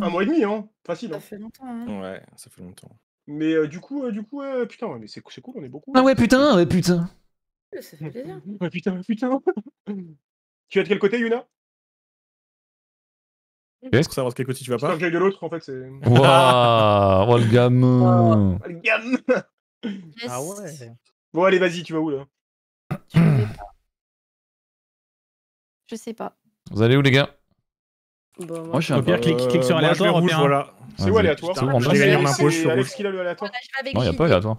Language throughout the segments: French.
Un mois et demi, hein Facile. Ça hein. fait longtemps. Hein. Ouais, ça fait longtemps. Mais euh, du coup, euh, du coup putain, mais c'est cool, on est beaucoup. Ah ouais, putain, ouais, putain. Ça fait plaisir. Ouais, putain, putain. tu vas de quel côté, Yuna Est-ce que savoir de quel côté tu vas pas j'ai de l'autre, en fait. c'est... Waouh Oh le gamin ah, ah ouais Bon, allez, vas-y, tu vas où là Je sais pas. Vous allez où, les gars au euh, moi, je suis un peu. clique, sur aléatoire. Rouge, hein. voilà. C'est où aléatoire J'ai gagné en l'impôt, je suis rouge. Qui a le aléatoire Non, il n'y a pas aléatoire.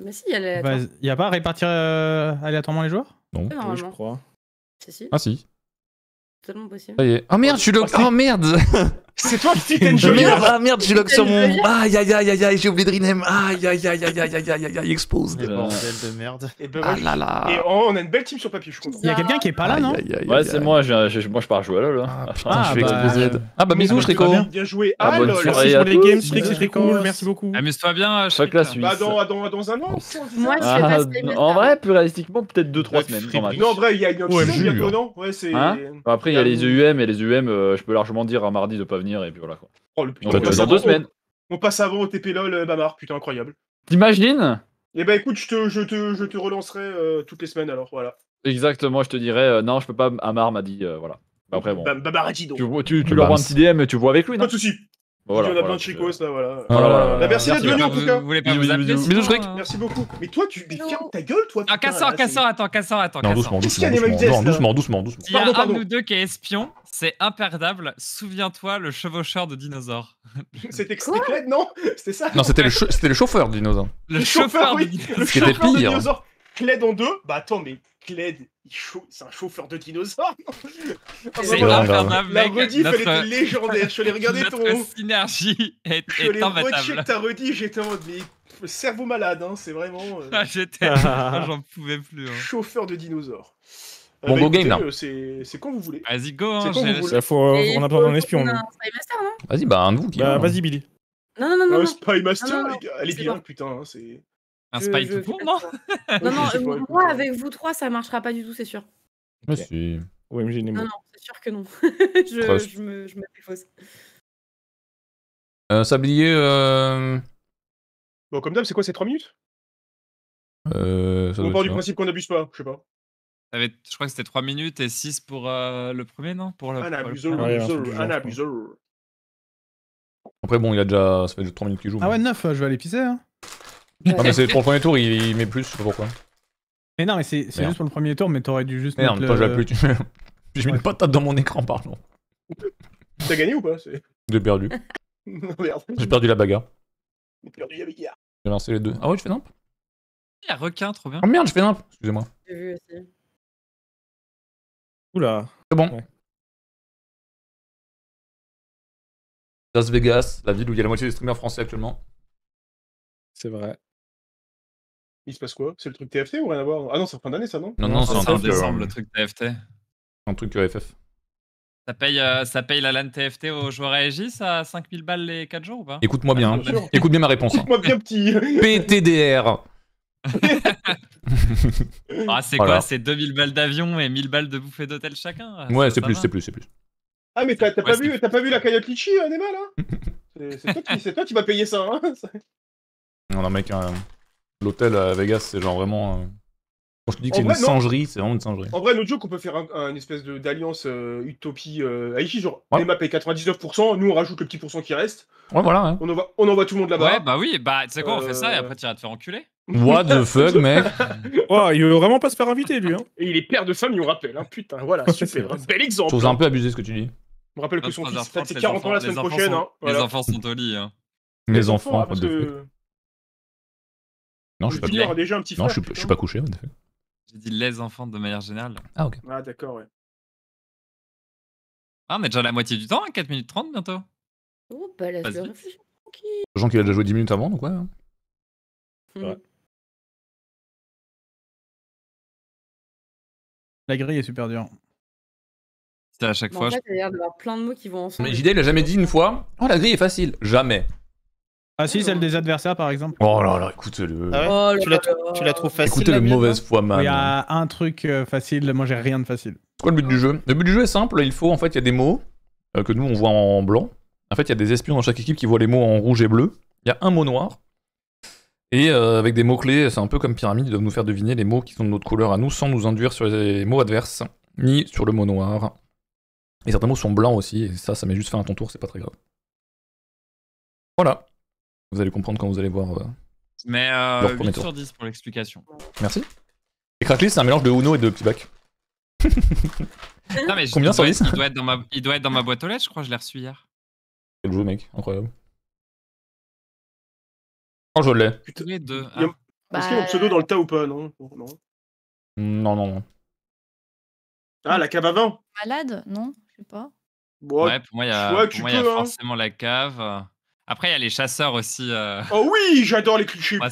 Mais si, il y a si, Il n'y a pas répartir euh, aléatoirement les joueurs Non, je crois. Ah si. Totalement possible. Ah merde, je suis le. Oh merde C'est toi le petit Junior Ah merde, j'ai log sur mon. Aïe aïe aïe aïe aïe, j'ai oublié Dreamem. Aïe aïe aïe aïe aïe aïe aïe aïe, expose. Des bordels de merde. Et là là. Et on a une belle team sur papier, je comprends. Il y a quelqu'un qui est pas là, non Ouais, c'est moi, moi je pars jouer à LoL. Ah, je vais exploser. Ah bah bisous, Rico. Bien joué. à LoL, merci pour les games, c'était cool, merci beaucoup. Amuse-toi bien, je la Suisse. Bah dans un an. Moi, ça. En vrai, plus réalistiquement, peut-être 2-3 semaines. Non, en vrai, il y a une autre chose. Ouais, c'est. Après, il y a les UM et les UM, je peux largement dire un mardi de pas et puis voilà quoi. Oh, le putain, on deux semaines. passe avant au TP LOL euh, Bamar, putain incroyable. T'imagines Eh ben écoute, je te, je te, je te relancerai euh, toutes les semaines alors, voilà. Exactement, je te dirais, euh, non, je peux pas, Amar m'a dit, voilà. Après, bon. Bamar a dit donc. Tu, tu, leur rends un petit DM et tu vois avec lui, non Pas de soucis, voilà, on a plein de chicos là, voilà. merci, d'être venu en tout cas. Vous voulez Bisous, Merci beaucoup. Mais toi, tu ferme ta gueule, toi. Ah, Cassandre, cassant, attends, cassant, attends. Non, doucement, doucement, doucement, doucement, Il y a un ou deux qui est espion, c'est imperdable. Souviens-toi, le chevaucheur de dinosaures. C'était Cred, non C'était ça Non, c'était le chauffeur de dinosaures. Le chauffeur, oui. Le chauffeur de dinosaures. Cled en deux Bah attends, mais Cled, c'est un chauffeur de dinosaures. C'est ah, infernal, La rediff, notre... elle était légendaire. Je l'ai regardé notre ton. synergie est, Je l'ai rechecké ta rediff, j'étais en mode, mais cerveau malade, hein, c'est vraiment. Euh, ah, j'étais. Ah. Ah, j'en pouvais plus. Hein. Chauffeur de dinosaures. Bon, euh, bah, go game là. Euh, c'est quand vous voulez. Vas-y, go. Hein, bah, faut, on a pas d'un espion. Vas-y, bah, un de vous bah, vas-y, Billy. Non, non, non. non, Spy Master, les gars. Elle est bien, putain. Hein, c'est. Un je, spy je, tout non Non, non, moi, avec vous trois, ça marchera pas du tout, c'est sûr. Mais okay. si. OMG Non, non, c'est sûr que non. je, je, me, je me fais fausse. Euh, sablier. Euh... Bon, comme d'hab, c'est quoi, ces 3 minutes euh, ça On part du principe qu'on n'abuse pas, je sais pas. Ça je crois que c'était 3 minutes et 6 pour euh, le premier, non pour le, Un un Après, bon, il a déjà. Ça fait 3 minutes qu'il joue. Ah ouais, 9, je vais aller pisser. Hein. Non, ah, mais c'est pour le premier tour, il, met plus, je sais pas pourquoi. Mais non, mais c'est juste pour le premier tour, mais t'aurais dû juste. Merde non, toi, je plus. j'ai mis une patate dans mon écran, pardon. T'as gagné ou pas J'ai perdu. J'ai perdu la bagarre. J'ai perdu la bagarre. J'ai lancé les deux. Ah ouais, tu fais nimp Il y a requin, trop bien. Oh merde, je fais nimp Excusez-moi. J'ai vu aussi. Oula. C'est bon. Las Vegas, la ville où il y a la moitié des streamers français actuellement. C'est vrai. Il se passe quoi C'est le truc TFT ou rien à voir Ah non, c'est en fin d'année ça, non Non, non, c'est en décembre le truc TFT. Un truc EFF. Ça paye, euh, ça paye la LAN TFT aux joueurs AEGIS à 5000 balles les 4 jours ou pas Écoute-moi bien, ah, écoute bien ma réponse. Hein. Écoute-moi bien, petit PTDR ah, C'est quoi C'est 2000 balles d'avion et 1000 balles de bouffée d'hôtel chacun ah, Ouais, c'est plus, c'est plus, c'est plus. Ah, mais t'as pas, vu, pas vu la cagnotte Litchi, euh, Nema, là C'est toi, qui vas payer ça, hein. Non, non, mec, euh, l'hôtel à Vegas, c'est genre vraiment. Euh, quand je te dis que c'est une singerie, c'est vraiment une singerie. En vrai, notre joke, qu'on peut faire une espèce d'alliance euh, utopie euh, genre ouais. les maps est 99%, nous on rajoute le petit pourcent qui reste. Ouais, voilà. On, envoie, on envoie tout le monde là-bas. Ouais, bah oui, bah tu sais quoi, on fait ça et euh. après tu vas te faire enculer. What the fuck, mec oh, Il veut vraiment pas se faire inviter, lui. Hein. Et il est père de famille, on rappelle. Hein. Putain, voilà, super. un hein, bel exemple. Je trouve un hein. peu abusé ce que tu dis. Je me rappelle que son fils, c'est 40 ans la semaine prochaine. Les enfants sont au lit. Les, enfants, non, je suis pas couché. déjà un petit non, je, suis, J'ai dit les enfants de manière générale. Ah, ok. Ah, d'accord, ouais. Ah, on est déjà à la moitié du temps, hein, 4 minutes 30 bientôt. Oh, bah c'est le Jean qui a déjà joué 10 minutes avant, donc ouais. Hein. ouais. Hmm. La grille est super dure. C'est à chaque bah, fois. En fait, il y a plein de mots qui vont ensemble. Mais JD, il a jamais dit une fois Oh, la grille est facile. Jamais. Ah si, celle des adversaires par exemple. Oh là là, écoute le. Ah oh tu, la trouves facile. Écoutez le mauvaise foi man. Il y a un truc euh, facile, moi j'ai rien de facile. Quoi le but du jeu Le but du jeu est simple, il faut en fait, il y a des mots euh, que nous on voit en blanc. En fait, il y a des espions dans chaque équipe qui voient les mots en rouge et bleu. Il y a un mot noir. Et euh, avec des mots-clés, c'est un peu comme pyramide, ils doivent nous faire deviner les mots qui sont de notre couleur à nous sans nous induire sur les mots adverses, ni sur le mot noir. Et certains mots sont blancs aussi, et ça, ça met juste fin à ton tour, c'est pas très grave. Voilà. Vous allez comprendre quand vous allez voir. Euh, Mais euh, 8 tour. sur 10 pour l'explication. Merci. Et Crackly, c'est un mélange de Uno et de petit bac. Non, mais Combien sur 10? il doit, être dans ma, il doit être dans ma boîte aux lettres, je crois, je l'ai reçu hier. Quel jeu, mec, incroyable. Oh, je l'ai. Tous les deux. Ah, Est-ce qu'il y a mon pseudo bah. dans le tas ou pas non. non. Non, non, Ah, la cave avant Malade Non, je sais pas. ouais, pour moi, il y a, pour moi, il y a hein. forcément la cave. Après, il y a les chasseurs aussi. Euh. Oh oui, j'adore les clichés. Moi,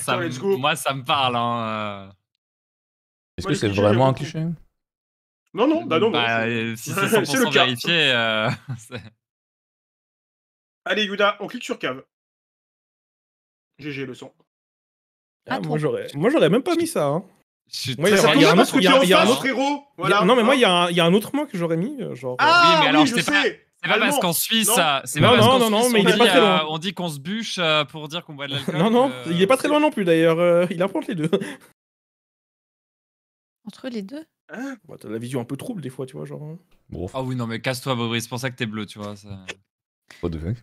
ça me parle. Hein, euh. Est-ce que c'est vraiment un cliché Non, non, bah non. Bah, euh, si c'est 100% vérifié. Allez, Yuda, on clique sur cave. GG le son. Ah, moi, j'aurais même pas mis ça. Hein. Moi, il y a un autre. héros. Non, mais moi, il y a un autre mot que j'aurais mis. Genre... Ah, oui, mais alors, je sais. C'est pas parce qu'en Suisse, c'est pas parce non, non, mais euh, On dit qu'on se bûche euh, pour dire qu'on boit de l'alcool. Non, non, euh, il est pas très loin non plus d'ailleurs. Il apprend les deux. Entre les deux hein bah, T'as la vision un peu trouble des fois, tu vois, genre. Hein. Ah oui, non, mais casse-toi, Boris, c'est pour ça que t'es bleu, tu vois. Ça... What the fuck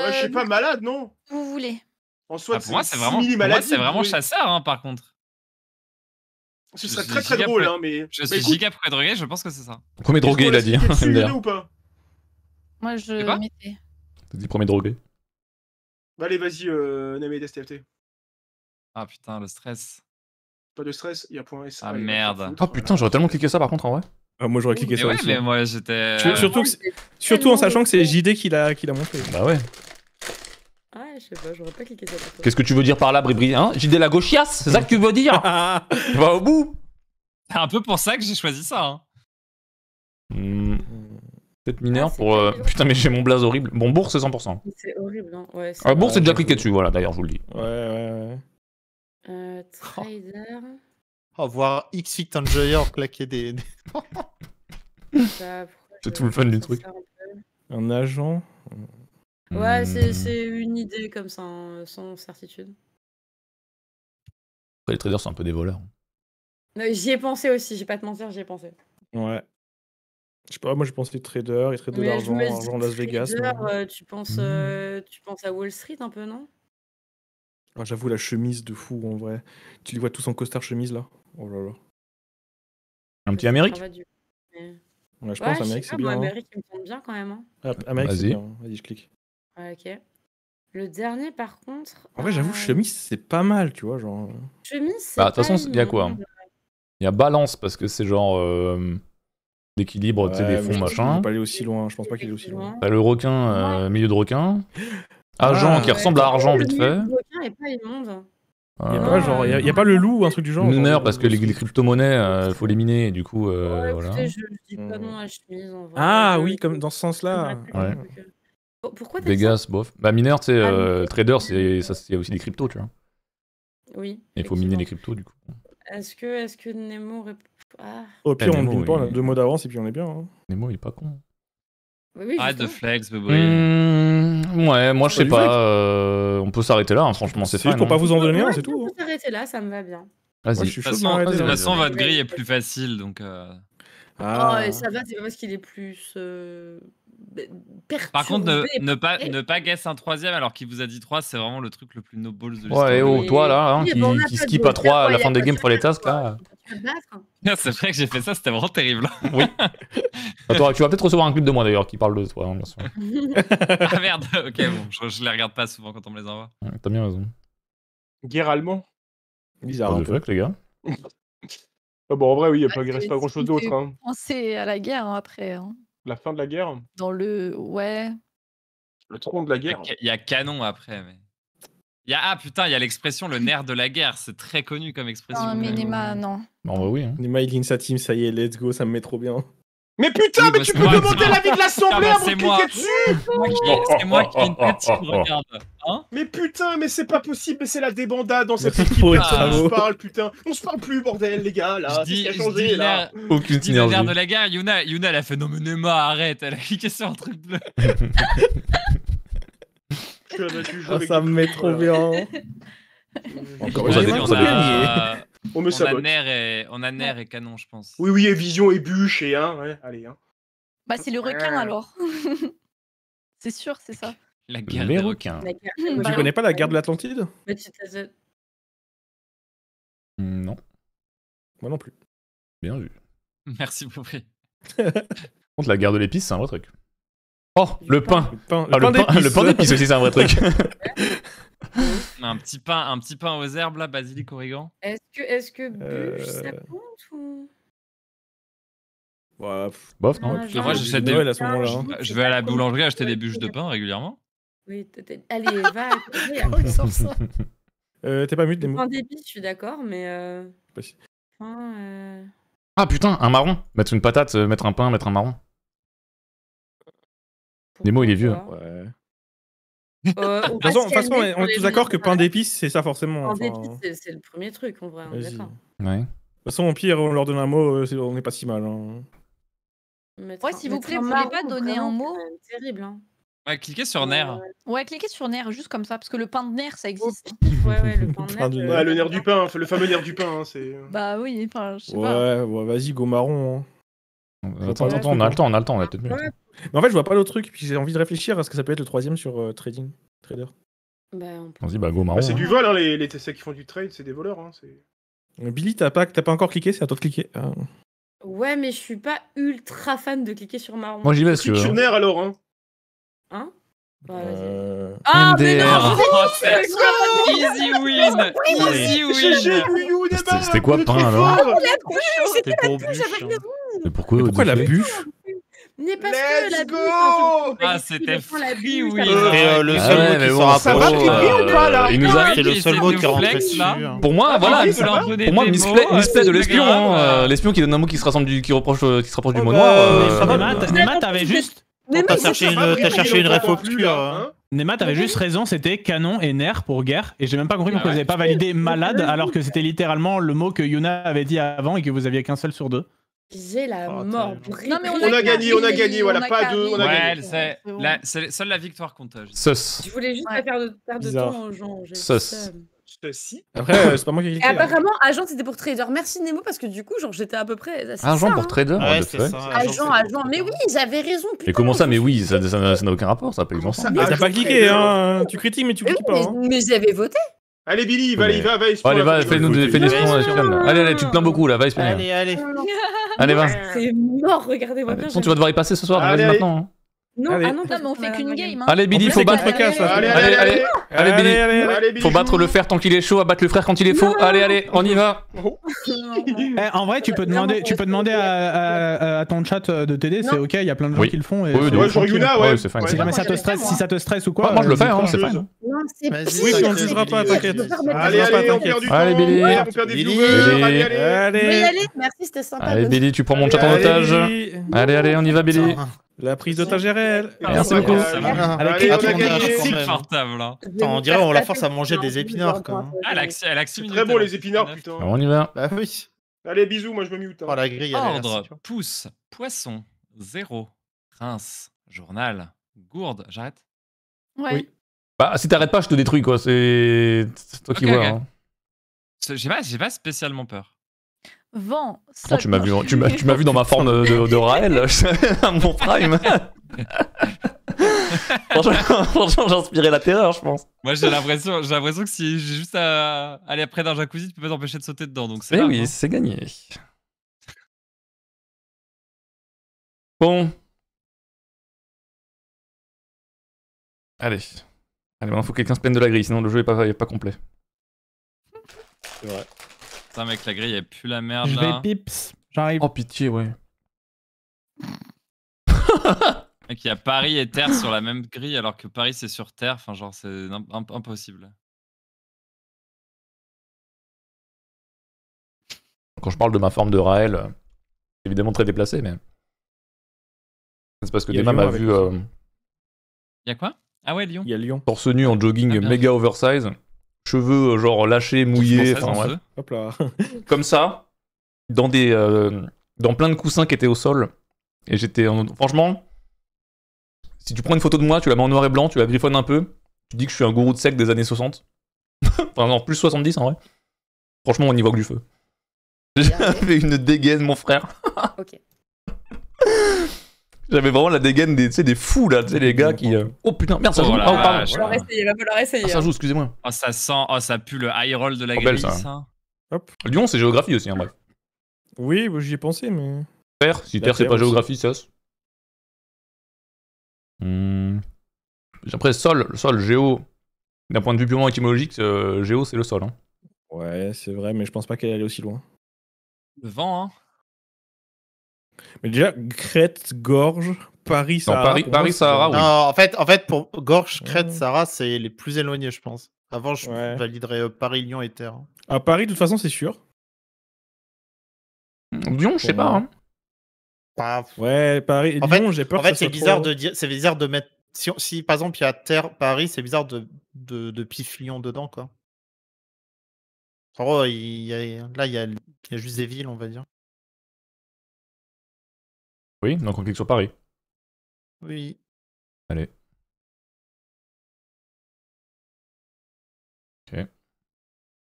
Ouais, je suis pas malade, non Vous voulez En soi, ah, pour moi, c'est vraiment, chasseur, hein, par contre. Ce serait très très drôle, hein, mais. Je suis giga de droguer, je pense que c'est ça. Premier drogué, il a dit. Hein, ou pas moi, je mettais. T'as dit premier drogué. Bah, allez, vas-y, euh, des TFT. Ah putain, le stress. Pas de stress, il y a point S. Ah, ah merde. Ah putain, j'aurais tellement cliqué ça par contre en vrai. Ah, moi j'aurais cliqué mais ça ouais, aussi. mais moi j'étais. Euh, surtout, surtout en sachant que c'est JD qui l'a montré. Bah ouais. Ouais, ah, je sais pas, j'aurais pas cliqué ça. Qu'est-ce que tu veux dire par là, Bribri hein JD la gauchiasse, c'est ça que tu veux dire Va au bout C'est un peu pour ça que j'ai choisi ça. Hein. Hmm. Peut-être mineur ah, pour. Euh, putain, mais j'ai mon blaze horrible. Bon, bourse, c'est 100%. C'est horrible, non hein. ouais, ah, Bourse, c'est déjà cliqué dessus, voilà, d'ailleurs, je vous le dis. Ouais, ouais, ouais. Euh, oh. trader. Oh, voir X-Fit Enjoyer claquer des. Bah, c'est tout le fun du truc. Un, agent Ouais, hmm. c'est une idée comme ça, hein, sans certitude. les traders, c'est un peu des voleurs. J'y ai pensé aussi, j'ai pas te mentir, j'y ai pensé. Ouais. Je sais pas, moi je pensais trader et trader d'argent, argent Las Vegas. Euh, tu, penses, hmm. euh, tu penses à Wall Street un peu, non ah, J'avoue, la chemise de fou en vrai. Tu les vois tous en costard chemise là Oh là là. Un petit Amérique ouais, Je pense Amérique c'est bien. Hein. Amérique, il me semble bien quand même. Hein. Ah, Amérique, Vas-y. Vas-y, je clique. ok. Le dernier, par contre. En vrai, j'avoue, euh, chemise, c'est pas mal, tu vois. genre. Chemise, c'est. Bah, de toute façon, il y a quoi hein? Il y a balance, parce que c'est genre d'équilibre, c'est des fonds, machin. ne peut pas aller aussi loin, je pense pas qu'il est aussi loin. Bah, le requin, euh, milieu de requin. Agent ah. qui ressemble à argent vite fait. Le requin est pas immonde. Ah. Il n'y a, a, pas le loup ou un truc du genre Mineur, parce que euh, les, crypto-monnaies, euh, il faut les miner, du coup. je, dis pas hmm. non à chemise. Ah oui, comme dans ce sens-là. Oh, pourquoi Vegas, bof. Bah, mineur, tu trader ah, euh, c'est aussi des cryptos, tu vois. Oui. Il faut miner les cryptos, du coup. Est-ce que, est -ce que Nemo au pire, ben, on ne pas, on a deux mots d'avance et puis on est bien. Hein. Nemo, il est pas con. Oui, de flex, hmm, ouais, moi je sais pas. Euh, on peut s'arrêter là, hein, franchement, c'est fine. pour pas hein. vous en donner un, c'est tout. On hein. peut s'arrêter là, ça me va bien. Vas-y. De toute façon, votre grille est plus facile, donc. Euh. Ah. Oh, ça va, c'est pas parce qu'il est plus. Euh, par contre, ne, pas, ne pas guess un troisième alors qu'il vous a dit trois, c'est vraiment le truc le plus no balls de l'histoire. Ouais, oh, toi là, hein, qui, skip à trois à la fin des games pour les tasks là. C'est vrai que j'ai fait ça, c'était vraiment terrible. oui. Bah, tu vas peut-être recevoir un clip de moi d'ailleurs qui parle de toi, hein, bien sûr. ah merde, ok, bon, je, je, les regarde pas souvent quand on me les envoie. T'as bien raison. Guerre allemand Bizarre. C'est vrai que les gars. ah bon, en vrai, oui, il reste pas grand chose d'autre. Hein. sait à la guerre hein, après. Hein. La fin de la guerre Dans le. Ouais. Le tronc de la guerre Il y, a canon après. Mais... Y a, ah putain, il y a l'expression le nerf de la guerre. C'est très connu comme expression. Non, mais non. Bah oui. Hein. sa team, ça y est, let's go, ça me met trop bien. Mais putain, mais bah, tu peux demander l'avis de l'assemblée avant de cliquer dessus C'est moi qui ai une tête qui regarde. Hein mais putain, mais c'est pas possible, mais c'est la débandade dans cette équipe. On se parle, putain. On se parle plus, bordel, les gars, là. C'est ce a changé, là. Aucune je de la gare, Yuna, Yuna, elle a fait non, mais Nema, arrête. Elle a cliqué sur un truc bleu. Ah, ça me met trop bien. Encore une fois, on On on a nerf et canon, je pense. Oui, oui, et vision et bûche et un. Ouais, allez, hein. Bah, c'est le requin alors. c'est sûr, c'est ça. La guerre Les des hmm, bah Tu connais pas la guerre de l'Atlantide bah, hmm, Non. Moi non plus. Bien vu. Merci, Par Contre la guerre de l'épice, c'est un vrai truc. Oh, le ah, pain. Le pain, de le aussi, c'est un vrai truc un petit pain, un petit pain aux herbes là, basilic, origan. Est-ce que, est-ce que bûche ça euh. compte ou Bof, non. Ah, moi, j'achète des. là hein. Je vais à la boulangerie acheter des bûches de pain régulièrement. Oui, allez, va. euh, T'es pas mute, des mots. En débit, je suis d'accord, mais. Euh, euh... Ah putain, un marron. Mettre une patate, euh, mettre un pain, mettre un marron. Nemo, il est vieux. Hein. Ouais. Euh, de toute façon, on est tous d'accord que pain d'épices, c'est ça forcément. Pain d'épices, c'est le premier truc, en vrai, De toute façon, au pire, on leur donne un mot, euh, on n'est pas si mal. Hein. ouais, s'il vous plaît, vous pouvez pas donner un mot. Terrible. Hein. Ouais, cliquez sur nerf. Ouais, cliquez sur nerf, juste comme ça, parce que le pain de nerf, ça existe. ouais, ouais, le pain euh, nerf. du pain, le fameux nerf du pain. Hein, c'est... Bah oui, enfin, je sais ouais, pas. Ouais, vas-y, go marron. Attends, attends, on a le temps, on a le temps, on a peut-être mieux. Mais en fait, je vois pas l'autre truc, puis j'ai envie de réfléchir à ce que ça peut être le troisième sur euh, trading, trader. Bah, on, dit, bah, go marron. Bah, c'est hein. du vol, hein, les, les qui font du trade, c'est des voleurs. Hein, euh, Billy, t'as pas, pas encore cliqué, c'est à toi de cliquer. Ah. Ouais, mais je suis pas ultra fan de cliquer sur marron. Moi, j'y vais, hein. tu alors, hein. Hein bah, euh, ah, mais non, C'était quoi, pain, alors C'était hein. pourquoi, la bûche Ah, c'était le seul mot qui euh, nous fait le seul mot qui hein. Pour moi, ah, voilà, pour moi euh, de l'espion, hein, l'espion qui donne un mot qui se qui rapproche du mot noir. t'avais juste t'as cherché, une, cherché une Nema, t'avais juste raison, c'était canon et nerf pour guerre. Et j'ai même pas compris ah pourquoi vous n'avez pas validé malade alors que c'était littéralement le mot que Yuna avait dit avant et que vous aviez qu'un seul sur deux. la oh, mort. on, a gagné, on, a gagné, voilà, pas deux, on a gagné. C'est, seule la victoire Sos. Je voulais juste faire perdre, de temps aux gens. Sus. Après, euh, c'est pas moi qui ai cliqué. Hein. apparemment, agent, c'était pour trader. Merci Nemo, parce que du coup, genre, j'étais à peu près. Agent pour trader agent, agent. Mais oui, j'avais raison. mais comment ça Mais oui, ça n'a aucun rapport, ça n'a pas eu bon T'as pas cliqué, hein Tu critiques, mais tu critiques pas. Hein. Mais, j'avais voté. Allez Billy, va, va, va, Allez, va, fais-nous des Allez, allez, tu te plains beaucoup là, va, Allez, allez. Allez, va. C'est mort, regardez-moi bien. De tu vas devoir y passer ce soir, vas-y maintenant. Hein. Ah non, allez. non, non mais on fait qu'une game. Hein. Allez, Billy, faut battre. le Allez, allez, allez, allez, Billy. Faut battre le fer tant qu'il est chaud, à battre le frère quand il est faux. Allez, allez, on y va. Eh, en vrai, tu peux demander, tu peux demander à, ton chat euh, de t'aider, c'est ok, il y a plein de gens qui le font. Et ouais, Yuna, ouais. Si jamais ça te stresse, si ça te stresse ou quoi. Moi, je le euh, fais, hein, c'est fine. Non, c'est Oui, on ne jugera pas, t'inquiète. Allez, allez, on Allez, Billy. On Allez, allez. Allez, merci, c'était sympa. Allez, Billy, tu prends mon chat en otage. Allez, allez, on y va, Billy. La prise d'otage ah, ah, est réelle. Merci beaucoup. C'est portable. on dirait on la force à manger des épinards. quand ah, elle Très beau les épinards, putain. Bah, on y va. Bah, oui. Allez, bisous, moi je me mute. Hein. Oh, la grille, Ordre, pouce, poisson, zéro, prince, journal, gourde, j'arrête Bah, si t'arrêtes pas, je te détruis, quoi. C'est toi qui vois. Hein. J'ai pas spécialement peur. Oh, tu m'as vu, tu m'as, vu dans ma forme de, de Raël, mon prime. franchement, j'inspirais la terreur, je pense. Moi, j'ai l'impression, que si j'ai juste à aller après d'un jacuzzi, tu peux pas t'empêcher de sauter dedans. Donc c'est. Eh oui, hein. c'est gagné. Bon. Allez. Allez, il faut que quelqu'un se plaigne de la grille, sinon le jeu n'est pas, est pas complet. C'est vrai. Putain, mec, la grille, elle pue la merde là. pips, j'arrive. Oh pitié, ouais. mec, il y a Paris et Terre sur la même grille alors que Paris c'est sur Terre. Enfin, genre, c'est impossible. Quand je parle de ma forme de Raël, euh, évidemment très déplacé, mais. C'est parce que Dema m'a vu. Euh, il y a quoi Ah ouais, Lyon. Il y a Lyon. Torse nu en ah, jogging méga oversize cheveux euh, genre lâchés, mouillés, enfin ouais. comme ça, dans des, euh, dans plein de coussins qui étaient au sol. Et j'étais, franchement, si tu prends une photo de moi, tu la mets en noir et blanc, tu la griffonnes un peu, tu dis que je suis un gourou de sec des années 60. enfin non, plus 70 en vrai. Franchement, on y voit que du feu. J'avais une dégaine, mon frère. ok. J'avais vraiment la dégaine des, des fous là, tu sais, les gars qui. Euh, oh putain, merde, ça oh joue. oh, pardon. Je va falloir essayer, va falloir essayer. Ah, ça joue, excusez-moi. Oh, ça sent, oh, ça pue le high roll de la Oh, Lyon, c'est géographie aussi, en hein, bref. Oui, j'y ai pensé, mais. Terre, si Terre, c'est pas géographie, c'est os. Hmm. Après, sol, le sol, géo. D'un point de vue purement étymologique, euh, géo, c'est le sol. Hein. Ouais, c'est vrai, mais je pense pas qu'elle aille aussi loin. Le vent, hein. Mais déjà, Crète, gorge, Paris, Sahara. Non, en fait, en fait, pour gorge, Crète, Sahara, c'est les plus éloignés, je pense. Avant, je validerais euh, Paris, Lyon et Terre. À Paris, de toute façon, c'est sûr. Lyon, je sais pas. Hein. Bah, ouais, Paris. En Lyon, j'ai peur fait, c'est bizarre de c'est bizarre de mettre. Si, par exemple il y a Terre, Paris, c'est bizarre de, de, de pif Lyon dedans, quoi. En il y a- là, il y, a, il y a juste des villes, on va dire. Oui, donc on clique sur Paris. Oui. Allez. Ok.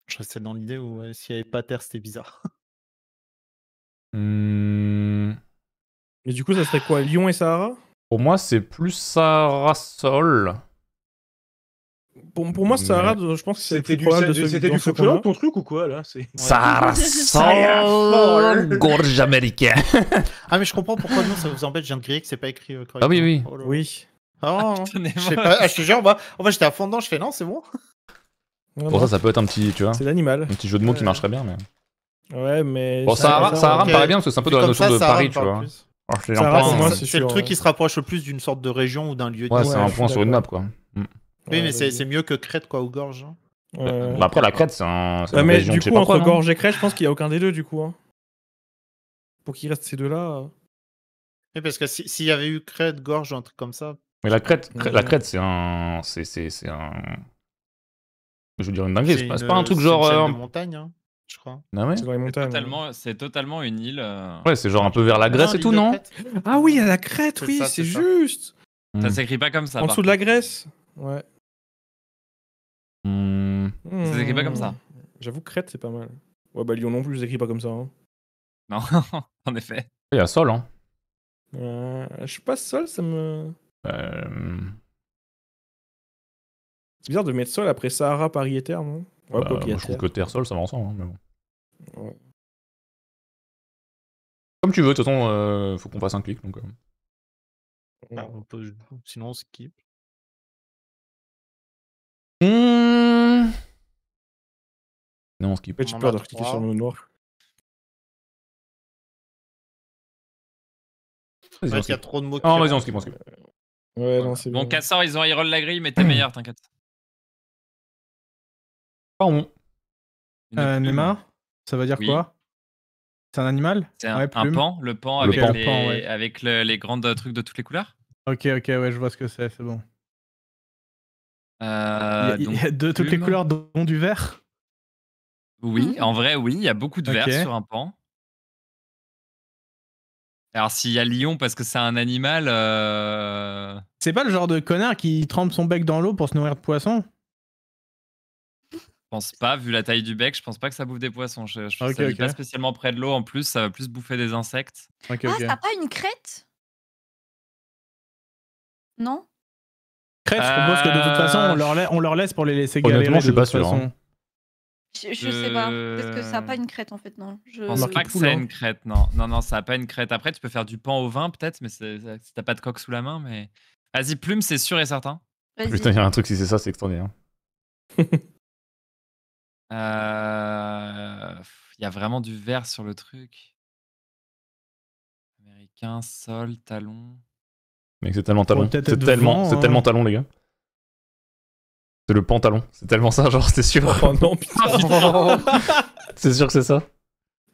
Je restais dans l'idée où euh, s'il n'y avait pas Terre, c'était bizarre. Hmm. Mais du coup, ça serait quoi Lyon et Sahara Pour moi, c'est plus Sahara-Sol. Pour, pour, moi, Sahara, je pense que c'était du, de c'était du folklore ton truc ou quoi là ouais. Sarah, gorge américaine ah mais je comprends pourquoi non, ça vous embête. Je viens de crier que c'est pas écrit euh, Ah oui, oui, oh, oui. Oh, je suis genre ah, te jure, bah, en j'étais à fond dedans. Je fais non, c'est bon. Ouais, pour ça, ça peut être un petit, tu vois. C'est l'animal. Un petit jeu de mots qui euh, marcherait bien, mais. Ouais, mais. Bon, ça Sarah me paraît bien parce que c'est un peu dans la notion de Paris, tu vois. C'est le truc qui se rapproche le plus d'une sorte de région ou d'un lieu. Ouais, c'est un point sur une map, quoi. Mm. Oui, mais c'est mieux que Crète quoi, ou gorge. Hein. Euh, bah, après, la Crète, c'est un. mais du coup, entre hein. gorge et Crète, je pense qu'il n'y a aucun des deux, du coup. Hein. Pour qu'il reste ces deux-là. Mais euh. parce que s'il y avait eu Crète, gorge, un truc comme ça. Mais la Crète, c'est un. C'est un. Je veux dire une dinguerie, c'est pas, un truc genre. C'est une euh, montagne, je crois. Non, ah mais. C'est totalement, totalement, une île. Ouais, c'est genre un peu vers la ah Grèce et tout, non Ah oui, il y a la Crète, oui, c'est juste. Ça hmm. s'écrit pas comme ça. En dessous de la Grèce Ouais. Mmh. Ça s'écrit pas comme ça. Mmh. J'avoue, Crète, c'est pas mal. Ouais, bah Lyon non plus, ça s'écrit pas comme ça. Hein. Non, en effet. Il y a Sol, hein. Euh, je suis pas Sol, ça me. Euh. C'est bizarre de mettre Sol après Sahara, Paris et Terre, non ouais, bah, moi, Je trouve que Terre, Sol, ça va ensemble, hein, Comme tu veux, de toute façon, euh, faut qu'on fasse un clic, donc. Euh. Ah, sinon, on skip. Mmh. Non, on skip. J'ai peur de cliquer sur le noir. il y a trop de mots. Non, vas-y, on skip, on Ouais, non, c'est bon. Bon, Kassar, ils ont ils roll la grille, mais t'es meilleur, t'inquiète. Pardon. Euh, Neymar ça veut dire quoi C'est un animal C'est un, ouais, pan, le pan, le avec, les, grandes avec le, les trucs de toutes les couleurs Ok, ok, ouais, je vois ce que c'est, c'est bon il, y euh, a, de toutes les couleurs, dont du vert Oui, mhm. en vrai, oui, il y a beaucoup de vert sur un pan. Alors, s'il y a lion parce que c'est un animal. Euh, c'est pas le genre de connard qui trempe son bec dans l'eau pour se nourrir de poissons Je pense pas, vu la taille du bec, je pense pas que ça bouffe des poissons. Je, je que ça pas spécialement près de l'eau en plus, ça va plus bouffer des insectes. ah, ça pas une crête Non Crète, je propose que de toute façon, on leur, on leur laisse pour les laisser galérer. Honnêtement, je suis pas sûr. Hein. Je, sais pas. Est-ce que ça n'a pas une crête en fait, non. Je pense pas que c'est une crête, non. Non, non, ça n'a pas une crête. Après, tu peux faire du pan au vin peut-être, mais si t'as pas de coque sous la main. mais... Vas-y, plume, c'est sûr et certain. Putain, il y a un truc, si c'est ça, c'est extraordinaire. Il euh, y a vraiment du vert sur le truc. Américain, sol, talon. Mec, c'est tellement talon. C'est tellement, c'est hein. tellement talon, les gars. C'est le pantalon. C'est tellement ça, genre, c'est sûr. Oh non, putain. c'est sûr que c'est ça.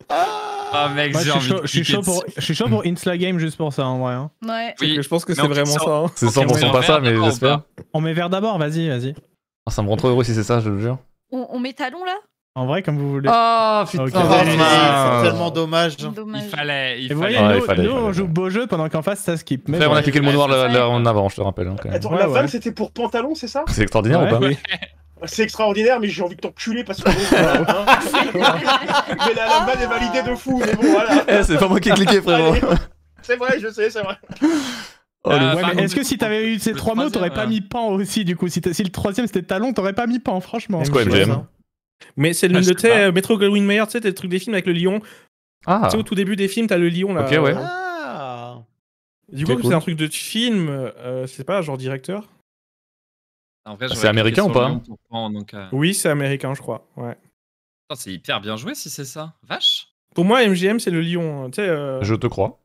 Ah mec, j'ai envie je suis chaud, pour, je suis chaud pour Insla Game juste pour ça en vrai. Hein. Ouais. Oui. Je pense que c'est vraiment ça. Hein. C'est 100% pas ça, mais j'espère. On met vert d'abord, vas-y, vas-y. Ah, ça me rend trop heureux si c'est ça, je le jure. On, on met talon là en vrai, comme vous voulez. Oh putain, oh, oh, c'est tellement dommage. Il fallait. Il ah, fallait. nous, on joue beau jeu pendant qu'en face ça skip. on a cliqué le mot noir en avant, je te rappelle. Hein, la vanne c'était pour pantalon, c'est ça C'est extraordinaire ou pas C'est extraordinaire, mais j'ai envie de t'enculer parce que. Hein. mais la, vanne est validée de fou, mais bon, voilà. Eh, c'est pas moi qui ai cliqué, frérot. c'est vrai, je sais, c'est vrai. Oh, euh, est-ce que si t'avais eu ces trois mots, t'aurais pas euh. mis pan aussi du coup si, si le troisième c'était talon, t'aurais pas mis pan, franchement. C'est quoi MGM mais c'est le, ah, euh, Metro Goldwyn Mayer, tu sais, le truc des films avec le lion. Ah. Tu sais, au tout début des films, t'as le lion là. Ok, ouais. Ah. Du coup, c'est un truc de film, c'est euh, pas genre directeur ah, C'est américain ou pas hein euh. Oui, c'est américain, je crois. Ouais. C'est hyper bien joué si c'est ça. Vache. Pour moi, MGM, c'est le lion. Hein. Tu sais, Je te crois.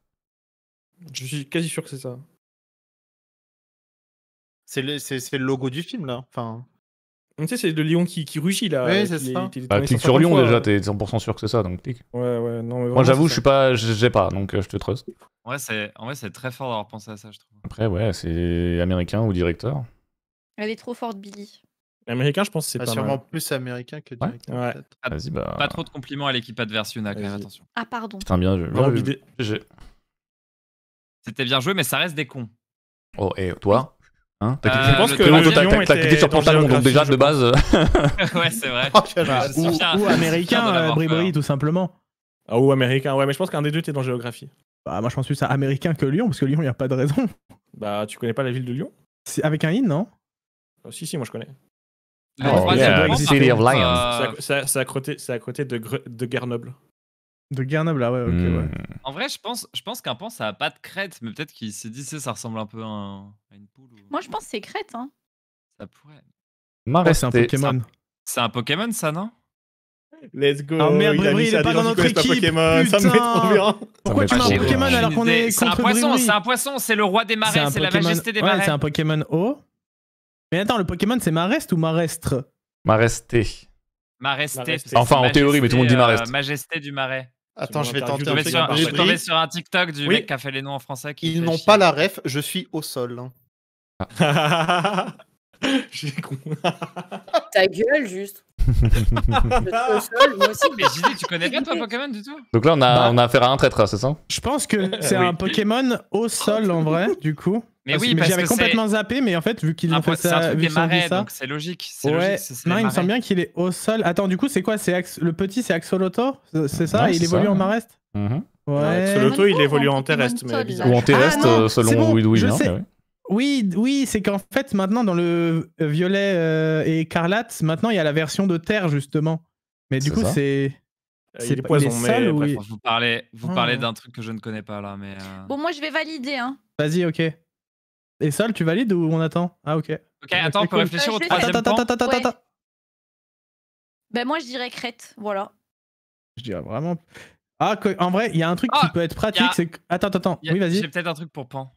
Je suis quasi sûr que c'est ça. C'est le, le, logo du film là. Enfin. Tu sais, c'est le Lyon qui, qui rugit là. Oui, c'est ça. bah, clique sur lion déjà, t'es 100% sûr que c'est ça, donc clique. Ouais, ouais, non, Moi j'avoue, je suis pas, j'ai pas, donc euh, je te trust. Ouais, c'est, en vrai, c'est très fort d'avoir pensé à ça, je trouve. Après, ouais, c'est américain ou directeur. Elle est trop forte, Billy. Américain, je pense que c'est pas sûrement plus américain que directeur. Ouais. Ouais. Ah, bah... Pas trop de compliments à l'équipe adverse, Yuna, quand même, attention. Ah, pardon. Putain, bien joué. C'était bien joué, mais ça reste des cons. Oh, et toi Hein euh, je pense que t'as cliqué sur pantalon, donc déjà de base. ouais, c'est vrai. Oh, ou, américain, euh, Bribri, hein. tout simplement. Ah, ou américain, ouais, mais je pense qu'un des deux t'es dans géographie. Bah, moi je pense plus à américain que Lyon, parce que Lyon, il n'y a pas de raison. Bah, tu connais pas la ville de Lyon C'est avec un in, non euh, Si, si, moi je connais. Oh, yeah. C'est à, c'est à, côté de Grenoble. De Grenoble, ah ouais, ok, hmm. ouais. En vrai, je pense, je pense qu'un pan, ça a pas de crête, mais peut-être qu'il s'est dit, ça ressemble un peu à, une poule. Moi, je pense que c'est crête. Hein. Ça pourrait. Marest, c'est un Pokémon. C'est un Pokémon, ça, non Let's go. Ah merde, a il est pas dans notre équipe, Pokémon, ça me met trop bien. Pourquoi tu m'as un Pokémon alors qu'on est C'est un poisson, c'est un poisson, c'est le roi des marais, c'est la majesté des marais. c'est un Pokémon O. Mais attends, le Pokémon, c'est Marest ou Marestre Maresté. Maresté. Enfin, en théorie, mais tout le monde dit euh, Marest. Majesté du marais. Attends, je vais tenter Je suis tombé sur un TikTok du mec qui a fait les noms en français. Ils n'ont pas la ref, je suis au sol. Hein. J'ai con. Ta gueule, juste. sol moi aussi. Mais JD, tu connais rien toi Pokémon du tout Donc là, on a, bah. on a affaire à un traître, c'est ça Je pense que euh, c'est un Pokémon au sol en vrai, du coup. Mais parce oui, parce j'avais complètement zappé, mais en fait, vu qu'il a fait ça, un truc vu ça, donc c'est logique. Ouais. non, il me semble bien qu'il est au sol. Attends, du coup, c'est quoi C'est le petit, c'est Axoloto, c'est ça Il mhm. évolue en marest. Ouais. Axoloto, il évolue en terrestre, mais ou en terrestre ah, euh, selon où il vient. Oui, oui, c'est qu'en fait, maintenant, dans le euh, violet euh, et écarlate, maintenant, il y a la version de terre, justement. Mais du coup, c'est. C'est poison, mais vous parlez, vous parlez ah. d'un truc que je ne connais pas là, mais. Euh. Bon, moi, je vais valider. Hein. Vas-y, ok. Et Sol, tu valides ou on attend Ah, ok. Ok, attends, bah, on peut réfléchir au troisième attends, Attends, attends, attends, Ben, moi, je dirais crête, voilà. Je dirais vraiment. Ah, en vrai, il y a un truc qui ah, peut être pratique, c'est. Attends, attends, attends. Oui, vas-y. J'ai peut-être un truc pour Pan.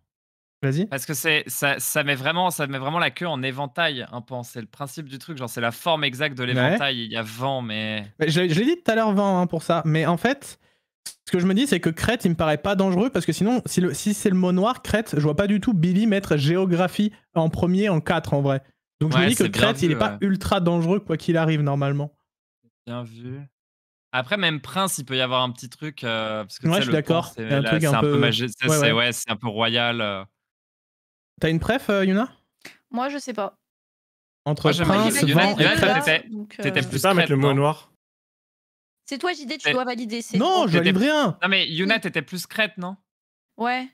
Vas-y. Parce que c'est ça, ça, met vraiment ça met vraiment la queue en éventail un peu. Hein. C'est le principe du truc, genre c'est la forme exacte de l'éventail. Il y a vent, mais. je, l'ai dit tout à l'heure vent hein, pour ça, mais en fait. Ce que je me dis, c'est que Crête, il me paraît pas dangereux parce que sinon, si, le, si c'est le mot noir, Crête, je vois pas du tout Billy mettre géographie en premier, en 4 en vrai. Donc je me dis que Crête, il est pas ultra dangereux quoi qu'il arrive normalement. Bien vu. Après, même Prince, il peut y avoir un petit truc. Euh, parce que, ouais, je suis d'accord. C'est un, un, peu, ouais, c'est un peu royal. Euh. T'as une pref, euh, Yuna Moi, je sais pas. Entre Prince, Vent et euh, plus mettre le mot noir C'est toi, JD, tu dois valider. Non, je valide rien. Non mais Yuna, t'étais plus crête, non Ouais.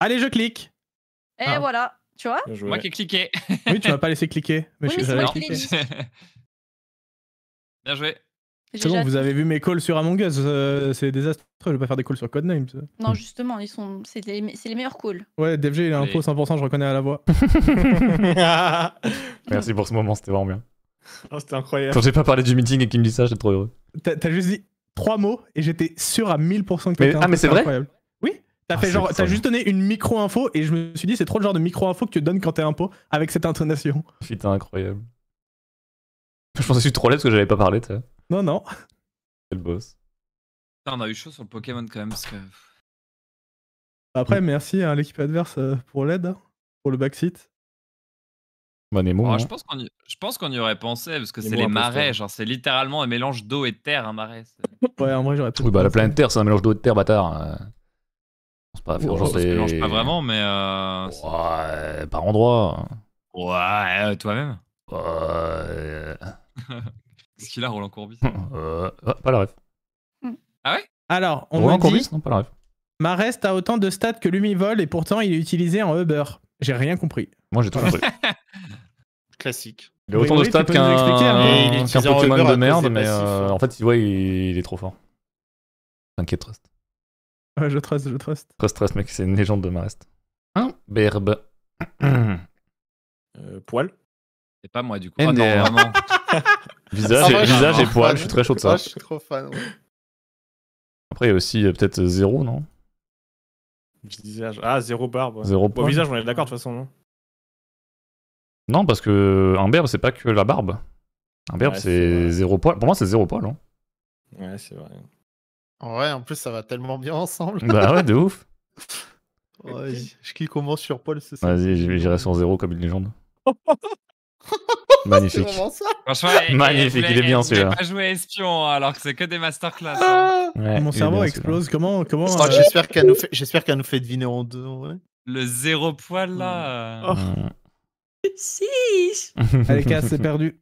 Allez, je clique. Et eh, ah. voilà, tu vois Moi qui ai cliqué. Oui, tu m'as pas laissé cliquer. Mais je suis Bien joué. C'est bon, vous avez vu mes calls sur Among Us, euh, c'est désastreux, je vais pas faire des calls sur Codename Non, justement, ils sont... c'est les... meilleurs calls. Ouais, DFG, il a un pot 100%, je reconnais à la voix. Merci pour ce moment, c'était vraiment bien. Oh, c'était incroyable. Quand j'ai pas parlé du meeting et qu'il me dit ça, j'étais trop heureux. T'as juste dit trois mots et j'étais sûr à 1000% que mais... Ah, mais c'est vrai Oui, t'as ah, fait juste donné une micro-info et je me suis dit, c'est trop le genre de micro-info que tu donnes quand t'es pot avec cette intonation. Putain, incroyable. Je pensais que je suis trop laid parce que j'avais pas parlé, tu non, non. C'est le boss. on a eu chaud sur le Pokémon quand même. que... Après, mm. merci à hein, l'équipe adverse euh, pour l'aide, pour le backseat. Bon, bah, ah, hein. je, pense qu'on y... y aurait pensé parce que c'est les marais, genre c'est littéralement un mélange d'eau et de terre, un marais. Ouais, en vrai, j'aurais Oui, bah la planète Terre, c'est un mélange d'eau et de terre, bâtard. C'est hein. pas, Se mélange pas vraiment, mais. Euh, ouais, par endroit. Ouais, euh, toi-même. Ouais. Qu'est-ce qu'il a, Roland Courbis mm, mm. euh, ah, Pas la ref. Mm. Ah ouais Alors, on Roland me dit, Courbis Non, pas la ref. Marest a autant de stats que Lumivol et pourtant il est utilisé en Uber. J'ai rien compris. Moi, j'ai tout compris. Classique. Il a autant de stats qu'un hein. un qu Pokémon de merde, mais euh, hein. en fait, ouais, il, il est trop fort. T'inquiète, Trust. Ouais, je trust, je trust. Trust, trust, mec, c'est une légende de Marest. Hein Berbe. Euh, poil C'est pas moi, du coup. Oh, non, non. visage, ah, et, visage et poil, je suis très chaud de ça. Ah, trop Après, il y a aussi euh, peut-être euh, zéro, non Visage. Ah, zéro barbe. Zéro bon, visage, on est d'accord de toute façon, non Non, parce que euh, un berbe, c'est pas que la barbe. Un berbe, c'est zéro poil. Pour moi, c'est zéro poil. Hein. Ouais, c'est vrai. Ouais, en plus, ça va tellement bien ensemble. bah ouais, de ouf. Ouais, je clique au sur poils c'est ça. Vas-y, j'irai sur zéro comme une légende. Magnifique. Magnifique, il est bien celui-là. J'ai pas joué espion hein, alors que c'est que des masterclass. Hein. Ah Mon cerveau explose. Comment, comment euh, J'espère qu'elle nous, fait... nous fait deviner en deux. Le zéro poil là. Euh. Oh. Si Allez, Cass, c'est perdu.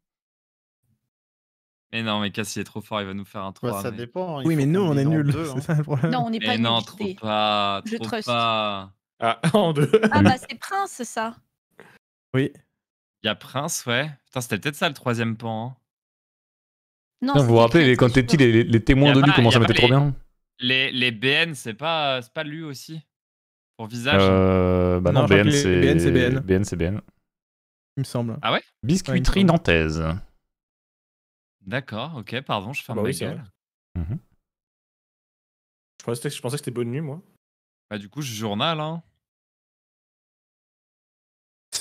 Mais non, mais Cass, il est trop fort, il va nous faire un 3. Ouais, ça dépend. Hein, oui, mais nous, on est nuls. C'est ça le problème. Non, on n'est pas nuls. Non, trop pas. Trop pas. Ah, en deux. Ah, bah, c'est Prince, ça. Oui. Il y a Prince, ouais. Putain, c'était peut-être ça le troisième pan. Hein. Non, vous vous rappelez, quand t'es petit, les, témoins de pas- lui, comment ça trop bien Les, les BN, c'est pas, c'est pas lui aussi Pour visage Euh, Bah non, BN, c'est BN, BN. c'est BN. il me semble. Ah ouais Biscuiterie nantaise. D'accord, ok, pardon, je ah ferme Bah oui, c'est gueule. Mhm. Je pensais je pensais que c'était bonne nuit, moi. Bah, du coup, je journal, hein.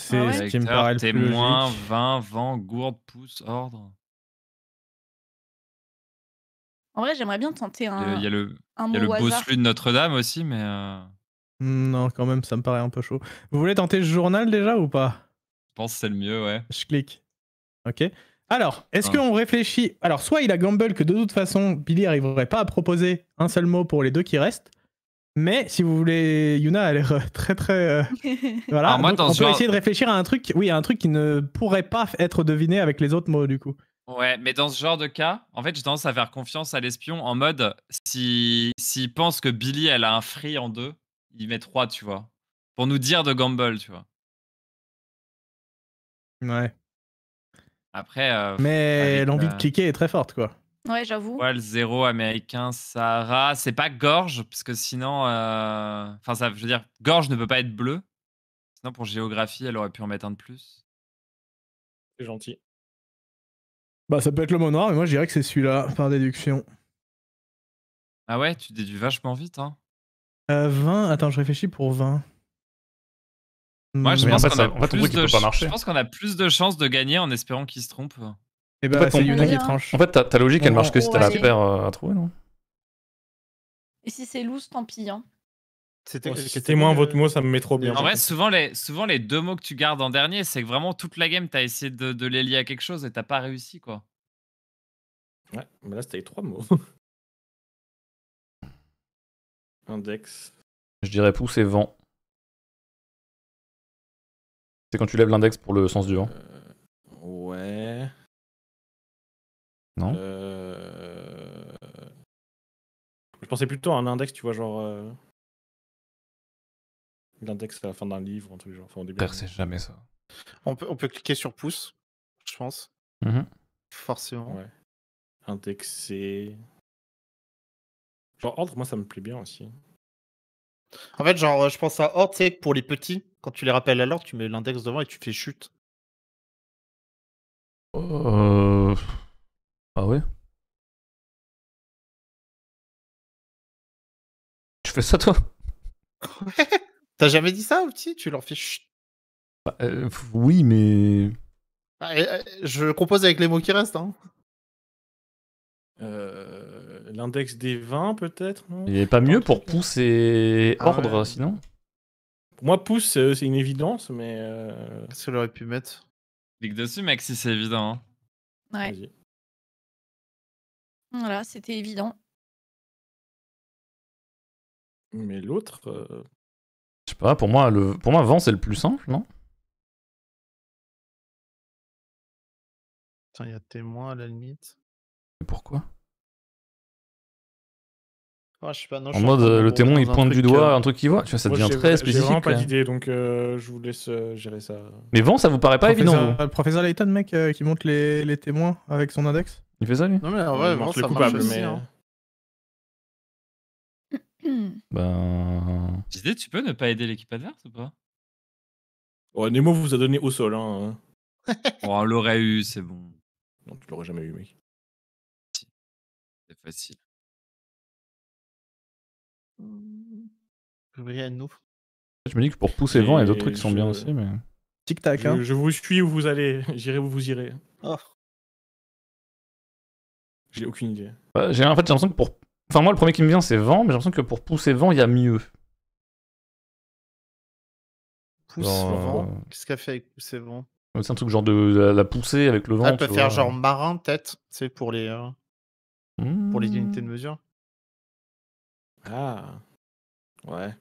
C'est ah ce qui me paraît le plus Témoin, 20, vent, gourde, pouce, ordre. En vrai, j'aimerais bien tenter un. Il y a le, il y a le de Notre-Dame aussi, mais. Euh, non, quand même, ça me paraît un peu chaud. Vous voulez tenter le journal déjà ou pas Je pense que c'est le mieux, ouais. Je clique. Ok. Alors, est-ce hein. qu'on réfléchit Alors, soit il a gamble que de toute façon, Billy n'arriverait pas à proposer un seul mot pour les deux qui restent, mais si vous voulez, Yuna elle est très très. Euh, voilà. on peut essayer de réfléchir à un truc, oui, à un truc qui ne pourrait pas être deviné avec les autres mots du coup. Ouais, mais dans ce genre de cas, en fait, j'ai tendance à faire confiance à l'espion en mode si s'il pense que Billy elle a un free en deux, il met trois, tu vois, pour nous dire de gamble, tu vois. Ouais. Après. Euh, mais l'envie de euh, cliquer est très forte, quoi. Ouais, j'avoue. Ouais, le zéro américain, Sarah... C'est pas gorge, parce que sinon. Euh, enfin, ça, je veux dire, gorge ne peut pas être bleu. Sinon, pour géographie, elle aurait pu en mettre un de plus. C'est gentil. Bah, ça peut être le mot mais moi, je dirais que c'est celui-là, par déduction. Ah ouais, tu déduis vachement vite, hein. 20, euh, attends, je réfléchis pour 20. Moi, je pense qu'on a, plus de chances de gagner en espérant qu'il se trompe. Eh ben, en fait, c'est En fait, ta, logique, elle marche que si t'as la paire euh, à trouver, non Et si c'est loose, tant pis. Hein. C'était moins votre mot, ça me met trop bien. En vrai, souvent les, souvent les deux mots que tu gardes en dernier, c'est que vraiment toute la game, t'as essayé de, les lier à quelque chose et t'as pas réussi, quoi. Ouais, mais là, c'était les trois mots. Index. Je dirais pouce et vent. C'est quand tu lèves l'index pour le sens du vent. Euh, ouais. Non euh, Je pensais plutôt à un index, tu vois, genre. Euh, l'index à la fin d'un livre, en genre. Enfin, au début, jamais ça. On peut, on peut cliquer sur pouce, je pense. Mm-hmm. Forcément. Ouais. Indexer. Genre ordre, moi ça me plaît bien aussi. En fait, genre, je pense à ordre, c'est pour les petits, quand tu les rappelles à l'ordre, tu mets l'index devant et tu fais chute. Euh... Ah ouais Tu fais ça toi T'as jamais dit ça au petit Tu leur fais chut bah, euh, Oui, mais. Bah, euh, je compose avec les mots qui restent. Hein. Euh, l'index des 20 peut-être Il est pas mieux pour pouce et ah ordre sinon Pour moi, pouce, c'est une évidence, mais. Qu'est-ce aurait pu mettre Clique dessus, mec, si c'est évident. Hein. Ouais. Voilà, c'était évident. Mais l'autre. Euh, je sais pas, pour moi, le... pour moi vent c'est le plus simple, non il y a témoin à la limite. Mais Pourquoi ah, En mode le témoin il pointe du doigt euh, un truc qu'il voit, tu vois, ça devient très très J'ai vraiment pas d'idée, euh. donc je vous laisse gérer ça. Mais vent ça vous paraît pas évident vous professeur, Layton, mec, qui monte les, les témoins avec son index il fait ça, lui Non, mais en vrai, il coupable, mais. Hein. Ben, tu peux ne pas aider l'équipe adverse ou pas Oh, Nemo vous a donné au sol, hein. oh, on l'aurait eu, c'est bon. Non, tu l'aurais jamais eu, mec. C'est facile. Je me dis que pour pousser le vent, il y a d'autres trucs qui sont bien aussi, mais. Tic tac. Je, hein. je vous suis où vous allez. J'irai où vous irez. Oh. J'ai aucune idée. j'ai en fait, j'ai l'impression que pour. Enfin, moi, le premier qui me vient, c'est vent, mais j'ai l'impression que pour pousser vent, il y a mieux. Pousse euh, vent Qu'est-ce qu'elle fait avec pousser vent C'est un truc genre de, la, pousser avec le vent. Elle ah, peut faire genre marin, peut-être, c'est pour les, euh, pour les unités de mmh. mesure. Ah. Ouais.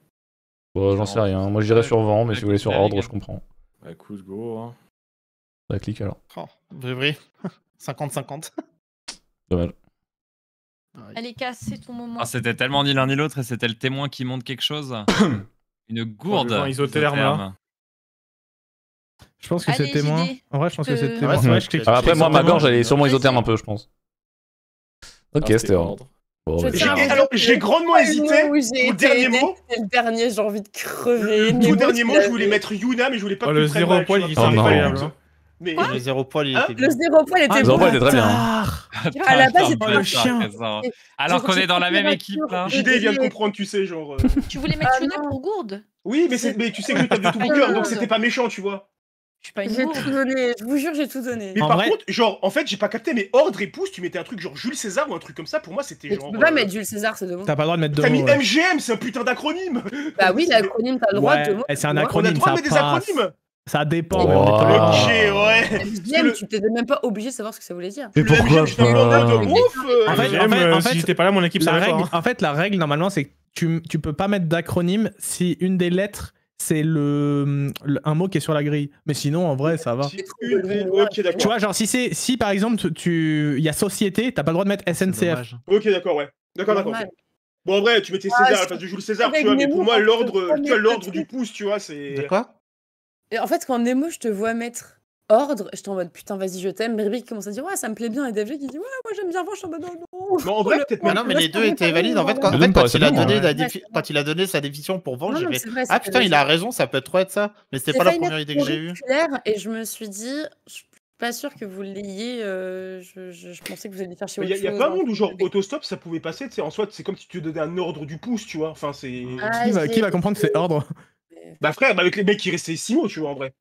Bon, bah, j'en sais rien. Moi, dirais sur vent, mais si vous voulez sur ordre, je comprends. Bah, écoute go. Hein. clique alors. Oh, 50-50. Elle Allez, casse, c'est ton moment. Ah, c'était tellement ni l'un ni l'autre et c'était le témoin qui montre quelque chose. Une gourde. isotherme. Je pense que c'est témoin. En vrai, je pense que c'est témoin. Ouais, après, moi, ma gorge, elle est sûrement isotherme un peu, je pense. Ok, c'était Bon, bah, j'ai grandement hésité. au dernier mot. Le dernier, j'ai envie de crever. Au dernier mot, je voulais mettre Yuna, mais je voulais pas. Oh, que le zéro poil, il s'en mais le zéro poil, hein était bien. Ah, le zéro poil était, très bien. Hein. Ah, à la base, c'était le chien. Alors qu'on est dans la même équipe. Hein. JD vient de comprendre, tu sais, genre. Euh. Tu voulais mettre ah nom pour gourde Oui, mais, tu sais que je t'as de tout mon cœur, donc c'était pas méchant, tu vois. J'ai tout donné, je vous jure, j'ai tout donné. Mais par contre, genre, en fait, j'ai pas capté, mais ordre et pouce, tu mettais un truc genre Jules César ou un truc comme ça, pour moi, c'était genre. Tu peux pas euh, mettre Jules César, c'est de T'as pas le droit de mettre T'as mis MGM, c'est un putain d'acronyme Bah oui, l'acronyme, t'as le droit de. Eh, c'est un acronyme, On de mettre des acronymes ça dépend. Mais ouais. tu t'étais même pas obligé de savoir ce que ça voulait dire. Mais pourquoi En fait, euh, en euh, fait, si j'étais pas là, mon équipe la règle, En fait, la règle, normalement, c'est que tu, tu peux pas mettre d'acronyme si une des lettres c'est le, un mot qui est sur la grille. Mais sinon, en vrai, ça va. tu vois, genre si c'est si par exemple tu il y a société, t'as pas le droit de mettre SNCF. Ok, d'accord, ouais. D'accord, d'accord. Bon, en vrai, tu mettais César tu la le César, tu vois, mais pour moi, l'ordre, l'ordre du pouce, tu vois, c'est. D'accord et en fait, quand Nemo, je te vois mettre ordre, je en mode putain, vas-y, je t'aime. mais commence à dire ouais, ça me plaît bien. Et DFG qui dit ouais, moi j'aime bien vendre. je suis en mode non. non. en vrai, peut-être oh, Non, mais les deux étaient valides. En fait, quand, en fait, quand, il, a donné sa définition pour vendre, j'ai fait ah putain, il a raison, ça peut trop être ça. Mais c'était pas la première idée que j'ai eue. Et je me suis dit, je suis pas sûr que vous l'ayez. Euh, je, pensais que vous alliez faire chez Il y a, pas un hein. monde où, genre, autostop, ça pouvait passer. En soit, c'est comme si tu donnais un ordre du pouce, tu vois. Enfin, c'est. Ah, qui, va, comprendre ces ordres bah frère, bah avec les mecs qui restaient 6 mots, tu vois, en vrai.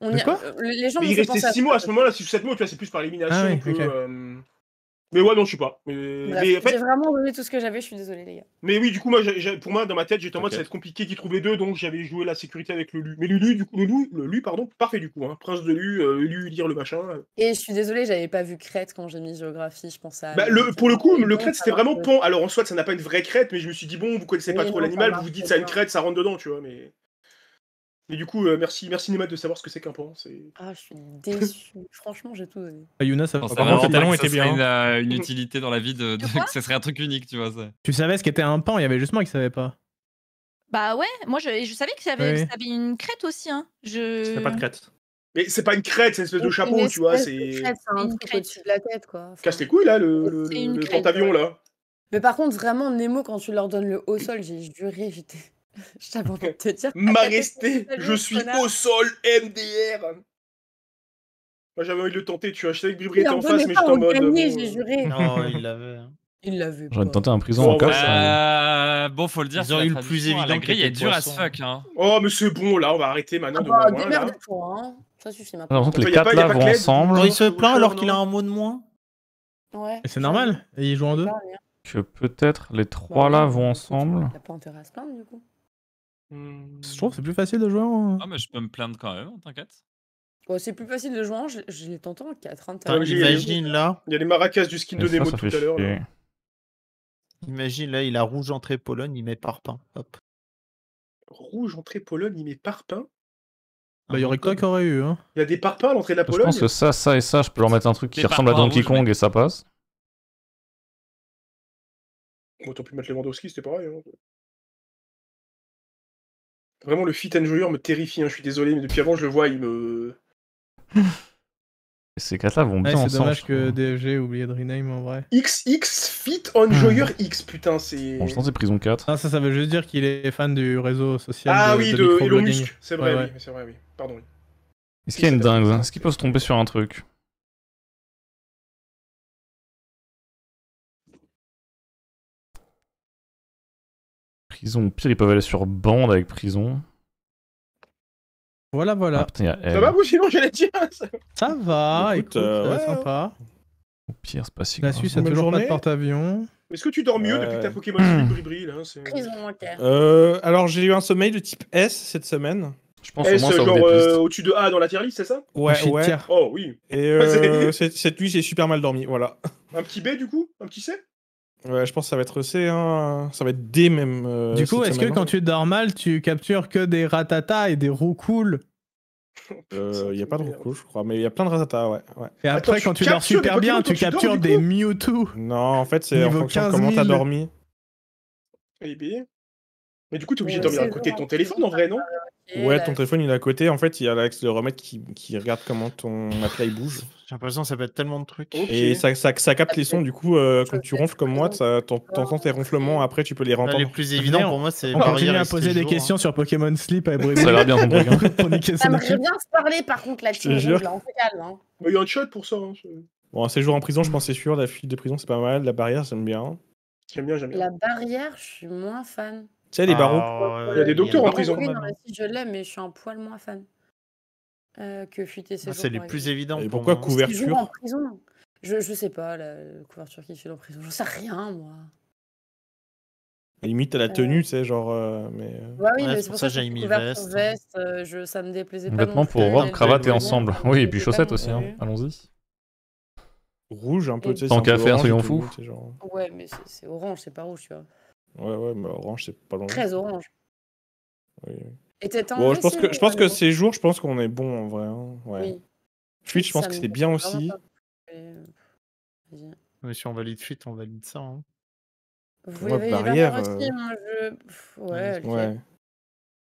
On y... quoi euh, les gens ils restaient 6 mots à ce moment-là, c'est 7 tu vois, c'est plus par élimination que. Ah euh, mais ouais, non, je sais pas. Mais... J'ai vraiment donné tout ce que j'avais, je suis désolé, les gars. Mais oui, du coup, moi, pour moi, dans ma tête, j'étais en mode ça va être compliqué d'y trouver deux, donc j'avais joué la sécurité avec le Lu. Mais Lulu, du coup, le Lulu pardon, parfait du coup. Hein. Prince de Lu, Lui euh, Lu, lire le machin. Et je suis désolé, j'avais pas vu crête quand j'ai mis géographie, je pensais à. Bah, le, pour le coup, le crête, c'était vraiment Alors en soit, ça n'a pas une vraie crête, mais je me suis dit, bon, vous connaissez pas trop l'animal, vous vous dites ça une crête, ça rentre dedans, tu vois, mais. Mais du coup, euh, merci, merci de savoir ce que c'est qu'un pan. c'est- Ah, je suis déçu. Franchement, j'ai tout donné. Ah, ça, va. bien. Hein. Euh, une, utilité dans la vie, de, serait un truc unique, tu vois. ça. Tu savais ce qu'était un pan, il y avait justement moi qui savais pas. Bah ouais, moi je, savais que ça avait, une crête aussi. Hein. Je... C'est pas de crête. Mais c'est pas une crête, c'est une espèce de chapeau, tu vois. C'est. C'est un truc crête. au-dessus de la tête, quoi. Casse les couilles, là, le, le, là. Mais par contre, vraiment, Nemo, quand tu leur donnes le haut sol, j'ai juré, j'étais. Je t'avais envie de te dire. M'a resté, je suis au sol, MDR. Moi j'avais envie de le tenter, tu vois. Je savais que Bribri était en face, mais je en mode. j'ai euh, juré. Non, il l'avait. Hein. Il vu. J'aurais tenté un prison en casse. Hein. Euh, bon, faut le dire, c'est ont eu le plus évident il est dur as fuck. Hein. Oh, mais c'est bon, là, on va arrêter maintenant. Ah bah, démerde-toi, hein. Ça suffit maintenant. Par les 4 là vont ensemble. Il se plaint alors qu'il a un mot de moins. Ouais. C'est normal. Et ils jouent en deux. Bah, que peut-être les trois bah, là vont ensemble. T'as pas intérêt à se plaindre du coup je trouve que mmh. c'est plus facile de jouer en. Ah, mais je peux me plaindre quand même, t'inquiète. c'est plus facile de jouer en, je, l'ai tenté en 4. Hein, là. Il y a les maracas du skin de Nemo tout à l'heure. Imagine là, il a rouge entrée Pologne, il met parpaing. Hop. Rouge entrée Pologne, il met parpaing bah, il y aurait ah, quoi qu'il aurait eu. Hein. Il y a des parpaings à l'entrée de la Pologne. Je pense que ça, ça et ça, je peux leur mettre un truc qui ressemble à Donkey Kong et ça passe. Autant plus mettre Lewandowski, c'était pareil. Hein. Vraiment, le fit and me terrifie, hein. je suis désolé, mais depuis avant, je le vois, il me. Ces quatre-là vont bien ensemble. C'est dommage que DFG ait oublié de rename en vrai. XX Fit Enjoyer X, putain, c'est. En je temps, c'est prison 4. Ah ça, ça veut juste dire qu'il est fan du réseau social. Ah oui, de, Elon Musk, c'est vrai, oui, mais c'est vrai, oui. Pardon. Oui. Est-ce qu'il y a une dingue hein Est-ce qu'il peut se tromper sur un truc Ils Au pire, ils peuvent aller sur bande avec prison. Voilà, voilà. Ah, ça va, sinon, j'allais dire Ça, ça va, écoute, écoute euh, euh, sympa. Hein. Au pire, c'est pas si La Suisse a toujours journée. pas de porte-avions. Est-ce que tu dors mieux depuis que ta Pokémon Colibri là hein, Prison euh, Alors, j'ai eu un sommeil de type S cette semaine. Je pense S, au genre euh, au-dessus de A dans la tier list, c'est ça Ouais, ouais. Oh oui. Et cette nuit, j'ai super mal dormi, voilà. Un petit B du coup Un petit C Ouais, je pense que ça va être C, hein. ça va être D même. Euh, du coup, est-ce que quand hein. tu dors mal, tu captures que des ratata et des roucoules Il n'y euh, a pas de cool je crois, mais il y a plein de ratata, ouais. ouais. Et après, quand tu, dors super bien, tu, captures des Mewtwo. Non, en fait, c'est en fonction de comment t'as dormi. Eh mais du coup, t'es obligé de dormir à côté de ton téléphone en vrai, non Ouais, ton téléphone il est à côté. En fait, il y a Alex remettre qui, qui regarde comment ton appareil bouge. J'ai l'impression que ça peut être tellement de trucs. Et ça, ça, capte les sons, du coup, euh, quand tu ronfles comme moi, ah, t'entends tes ronflements, après tu peux les bah, rentendre. Le plus ah, évident pour moi, c'est. On continue à poser des hein. questions sur Pokémon Sleep à Bruno. Ça va bien ton truc. Hein. Ça bien se parler par contre là-dessus. On se calme. Hein. Bah, il y a un chat pour ça. Bon, un séjour en prison, je pense c'est sûr. La fuite de prison, c'est pas mal. La barrière, j'aime bien. J'aime bien, j'aime bien. La barrière, je suis moins fan sais, les barreaux. Ah, il y a des docteurs en prison. Si je l'aime, mais je suis un poil moins fan euh, que Fuité ah, C'est les plus évidents. Et pourquoi couverture en prison je, je sais pas, la couverture qui fait en prison, j'en sais rien, moi. limite, à la euh, tenue, tu sais, genre. Euh, mais... Ouais, oui, mais c'est pour ça j'ai mis veste. veste je, ça me déplaisait pas. Vêtements pour voir cravate et ensemble. Oui, et puis chaussettes aussi, hein. allons-y. Rouge, un peu, tu sais. Tant qu'à faire, soyons fous. Ouais, mais c'est orange, c'est pas rouge, tu vois. Ouais, ouais, mais orange, c'est pas long. Très orange. Oui. Et bon, je pense que je pense que ces jours, je pense qu'on est bon en vrai. Hein, ouais. Oui. Fuite, je pense que c'est bien aussi. Euh, mais si on valide fuite, on valide ça. Hein. Vous ouais, barrière. Euh... Aussi, un hein, je... Ouais. ouais.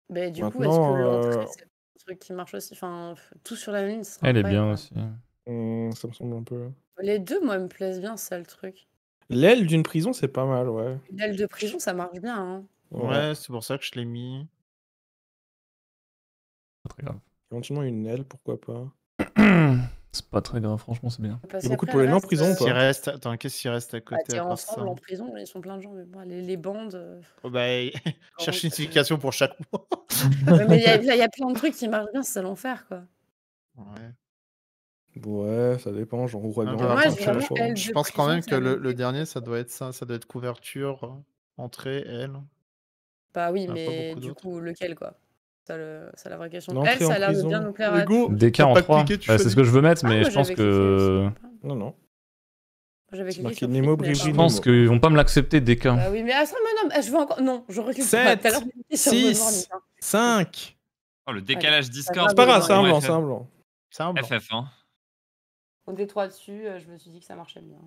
Mais du coup, est-ce que l'autre, euh, c'est un truc qui marche aussi Enfin, tout sur la lune. Elle est bien hein. aussi. Mmh, ça me semble un peu. Les deux, moi, me plaisent bien, ça le truc. L'aile d'une prison, c'est pas mal, ouais. L'aile de prison, ça marche bien. Hein. Ouais, c'est pour ça que je l'ai mis. Pas très grave. Éventuellement une aile, pourquoi pas. c'est pas très grave, franchement, c'est bien. Il y a beaucoup de en prison, quoi. Euh, reste... Attends, qu'est-ce qui reste à côté bah, ensemble en prison, ils sont plein de gens, mais les, bandes. Euh. Oh, bah, cherche une signification pour chaque mot. mais il y, y, a plein de trucs qui marchent bien, c'est l'enfer, quoi. Ouais. Ouais, ça dépend. Genre, ouais, je, pense quand même que le, dernier, ça doit être ça. Ça doit être couverture, entrée, L. Bah oui, mais du coup, lequel quoi ça, le... la vraie question. L, ça a l'air de bien nous plaire. À... en 3. c'est ce que je veux mettre, ah, mais je pense que. Non, non. Je pense qu'ils vont pas me l'accepter des ah oui, mais attends, non, je veux encore. Non, je recule. 7, 6, 5. Oh, le décalage bah, Discord. C'est pas grave, c'est un blanc, c'est un blanc. FF1 on était trois dessus, euh, je me suis dit que ça marchait bien.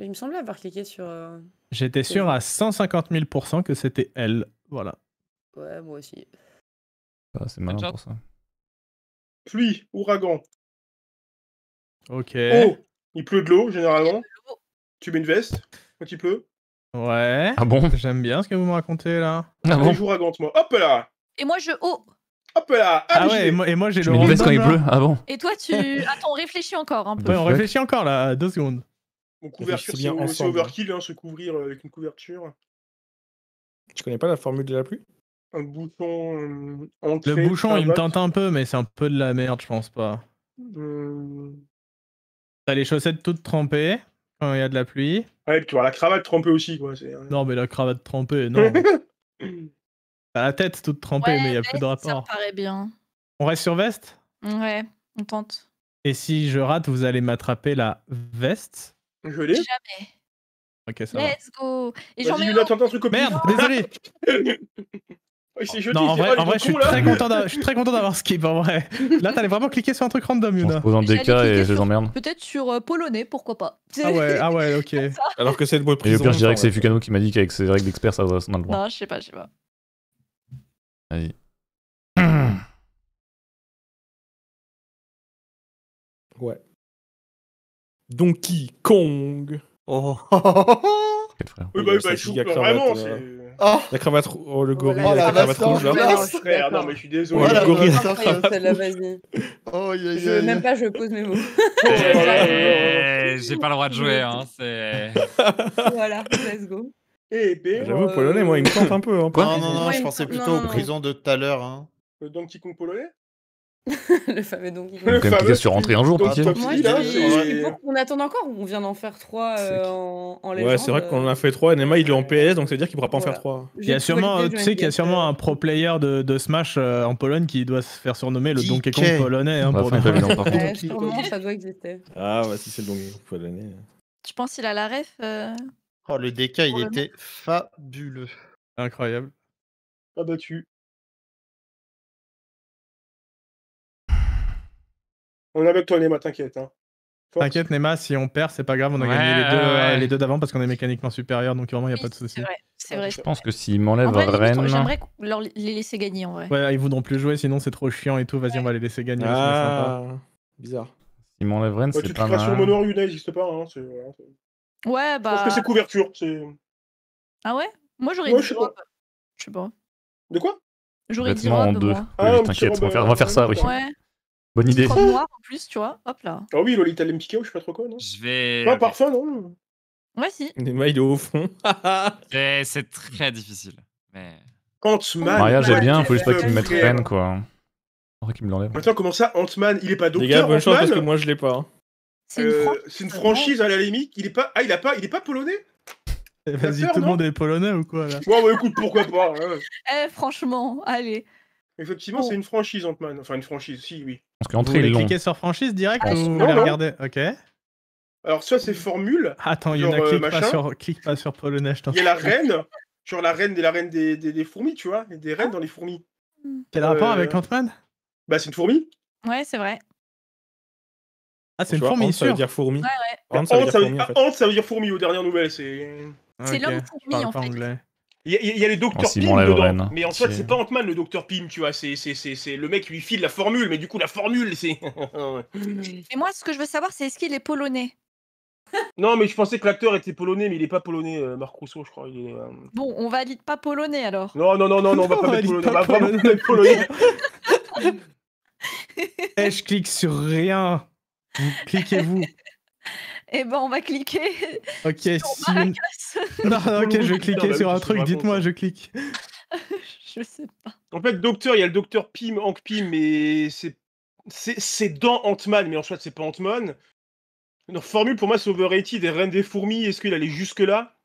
il me semblait avoir cliqué sur. Euh, J'étais sûr à 150 000 que c'était elle. Voilà. Ouais, moi aussi. Ah, c'est malin pour ça. Pluie, ouragan. Ok. Oh, il pleut de l'eau généralement. Tu mets une veste quand il pleut. Ouais. Ah bon J'aime bien ce que vous me racontez là. Ah bon. moi. Hop là. Et moi je oh. Hop là Ah ouais, et moi, j'ai le quand il pleut avant. Et toi, tu. Attends, on réfléchit encore un peu. Ouais, bah, on réfléchit encore là, deux secondes. Mon couverture, c'est overkill, hein, se couvrir euh, avec une couverture. Tu connais pas la formule de la pluie Un bouton... Euh, le bouchon, il me tente un peu, mais c'est un peu de la merde, je pense pas. Hmm. T'as les chaussettes toutes trempées quand il y a de la pluie. Ouais, tu vois la cravate trempée aussi, quoi. Hein. Non, mais la cravate trempée, non. la tête, toute trempée, mais il n'y a plus de rapport. Ça paraît bien. On reste sur veste Ouais, on tente. Et si je rate, vous allez m'attraper la veste Je l'ai Jamais. Ok, ça Let's va. go Et j'en tenté un truc au Merde, désolé en vrai, en vrai je, suis très content je suis très content d'avoir skip, en vrai. Là, t'allais vraiment cliquer sur un truc random, Yuna. Je pose un DK et je les emmerde. Peut-être sur euh, Polonais, pourquoi pas. Ah ouais, ah ok. Alors que c'est de bonne prison. Et au pire, je dirais que c'est Fukano qui m'a dit qu'avec ses règles d'expert, ça, va dans le droit. Non, je sais pas, je sais pas. Allez. Ouais. Donkey Kong. Oh. Quel frère. Oui, bah, bah, je vraiment. Oh la cravate, euh, ah oh le oh, gorille, la, la cravate rouge frère, non mais je suis désolé. Oh, le gorille, la cravate vas-y. Oh, yeah, yeah, même pas, je pose mes mots. Eh, j'ai pas le droit de jouer, hein. C'est. voilà, let's go. Eh ben, ah, j'avoue, polonais, moi, il me tente un peu. Hein, non, non, non, je pensais plutôt aux prisons de tout à l'heure. Le hein. euh, Donkey Kong polonais le fameux Donkey Kong. Le quand même sur rentrer un jour, Moi, je qu'on attend encore. On vient d'en faire trois euh, en, en Ouais, c'est vrai euh qu'on en a fait et Nema, il est en PS, donc ça veut dire qu'il pourra pas en faire trois. Il sûrement, tu sais qu'il y a sûrement un pro player de, Smash en Pologne qui doit se faire surnommer le Donkey Kong polonais. Hein, bah, pour ouais, sûrement, ça doit exister. Ah, si c'est le Donkey Kong polonais. Tu penses qu'il a la ref Oh, le DK, il était fabuleux. Incroyable. battu. On est avec toi, Nema, t'inquiète. Hein. T'inquiète, Nema, si on perd, c'est pas grave, on a gagné les deux, d'avant parce qu'on est mécaniquement supérieur, donc vraiment, il n'y a pas de souci. Ah, Je pense que s'ils m'enlèvent Rennes. J'aimerais les laisser gagner en vrai. Ouais, ils voudront plus jouer, sinon c'est trop chiant et tout. Vas-y, on va les laisser gagner. Ah, bizarre. S'ils m'enlèvent Rennes, c'est pas mal. Tu te sur Mono n'existe pas. Hein, Ouais, bah. Parce que c'est bah couverture. C'est... Ah ouais Moi, j'aurais ouais, dit Je sais pas. De quoi J'aurais dit ah, robe. En deux. Ah, t'inquiète, on, va faire, on va faire euh, ça, oui. Ouais. Bonne idée. de noir en plus, tu vois. Hop là. Ah oui, Lolita ou je sais pas trop quoi, non Je vais. Pas parfum, non Ouais, si. Des il est au fond. c'est très difficile. Mais. Ant-Man. Maria, j'ai bien, faut juste pas qu'il me mette Ren, quoi. Faudrait qu'il me l'enlève. Attends, comment ça Ant-Man, il est pas docteur Les gars, bonne chance parce que moi, je l'ai pas. Hein. C'est une, euh, franchise à la limite. Il est pas, ah, il a pas, il est pas polonais. Eh, vas-y, tout le monde est polonais ou quoi là Ouais, écoute, pourquoi pas. Eh, franchement, allez. Effectivement, c'est une franchise Ant-Man. Enfin, une franchise, si, oui. Parce qu'entrée Vous voulez cliquer sur franchise direct On ah, ou vous regarder Ok. Alors, soit c'est formule. Attends, il y en a, euh, pas sur, clique pas sur polonais, je Il y a la reine, sur la reine, des, la reine des, des, des fourmis, tu vois, des reines ah. dans les fourmis. Quel rapport euh, avec Ant-Man Bah, c'est une fourmi. Ouais, c'est vrai. Ah, c'est une Ça veut dire fourmi. Ouais, ouais. Honte, ça veut dire fourmi, dire fourmi aux dernières nouvelles. C'est. C'est l'homme fourmi en fait. Il y, a- le docteur ah, Pym hein. Mais en fait, C'est- pas Ant-Man le docteur Pym, tu vois. C'est le mec qui lui file la formule, mais du coup, la formule, c'est. Et moi, ce que je veux savoir, c'est est-ce qu'il est polonais non, mais je pensais que l'acteur était polonais, mais il est pas polonais, euh, Marc Rousseau, je crois. il est, euh, Bon, on valide pas polonais alors. Non, non, non, non, on va pas mettre polonais. Eh, je clique sur rien. Cliquez-vous. Eh ben, on va cliquer. Ok, si Non, ok, je vais cliquer sur un truc. Dites-moi, je clique. je sais pas. En fait, docteur, il y a le docteur Pim, Hank Pim, mais c'est dans Ant-Man, mais en fait, c'est pas Ant-Man. formule pour moi, c'est overrated des Reines des Fourmis. Est-ce qu'il allait jusque-là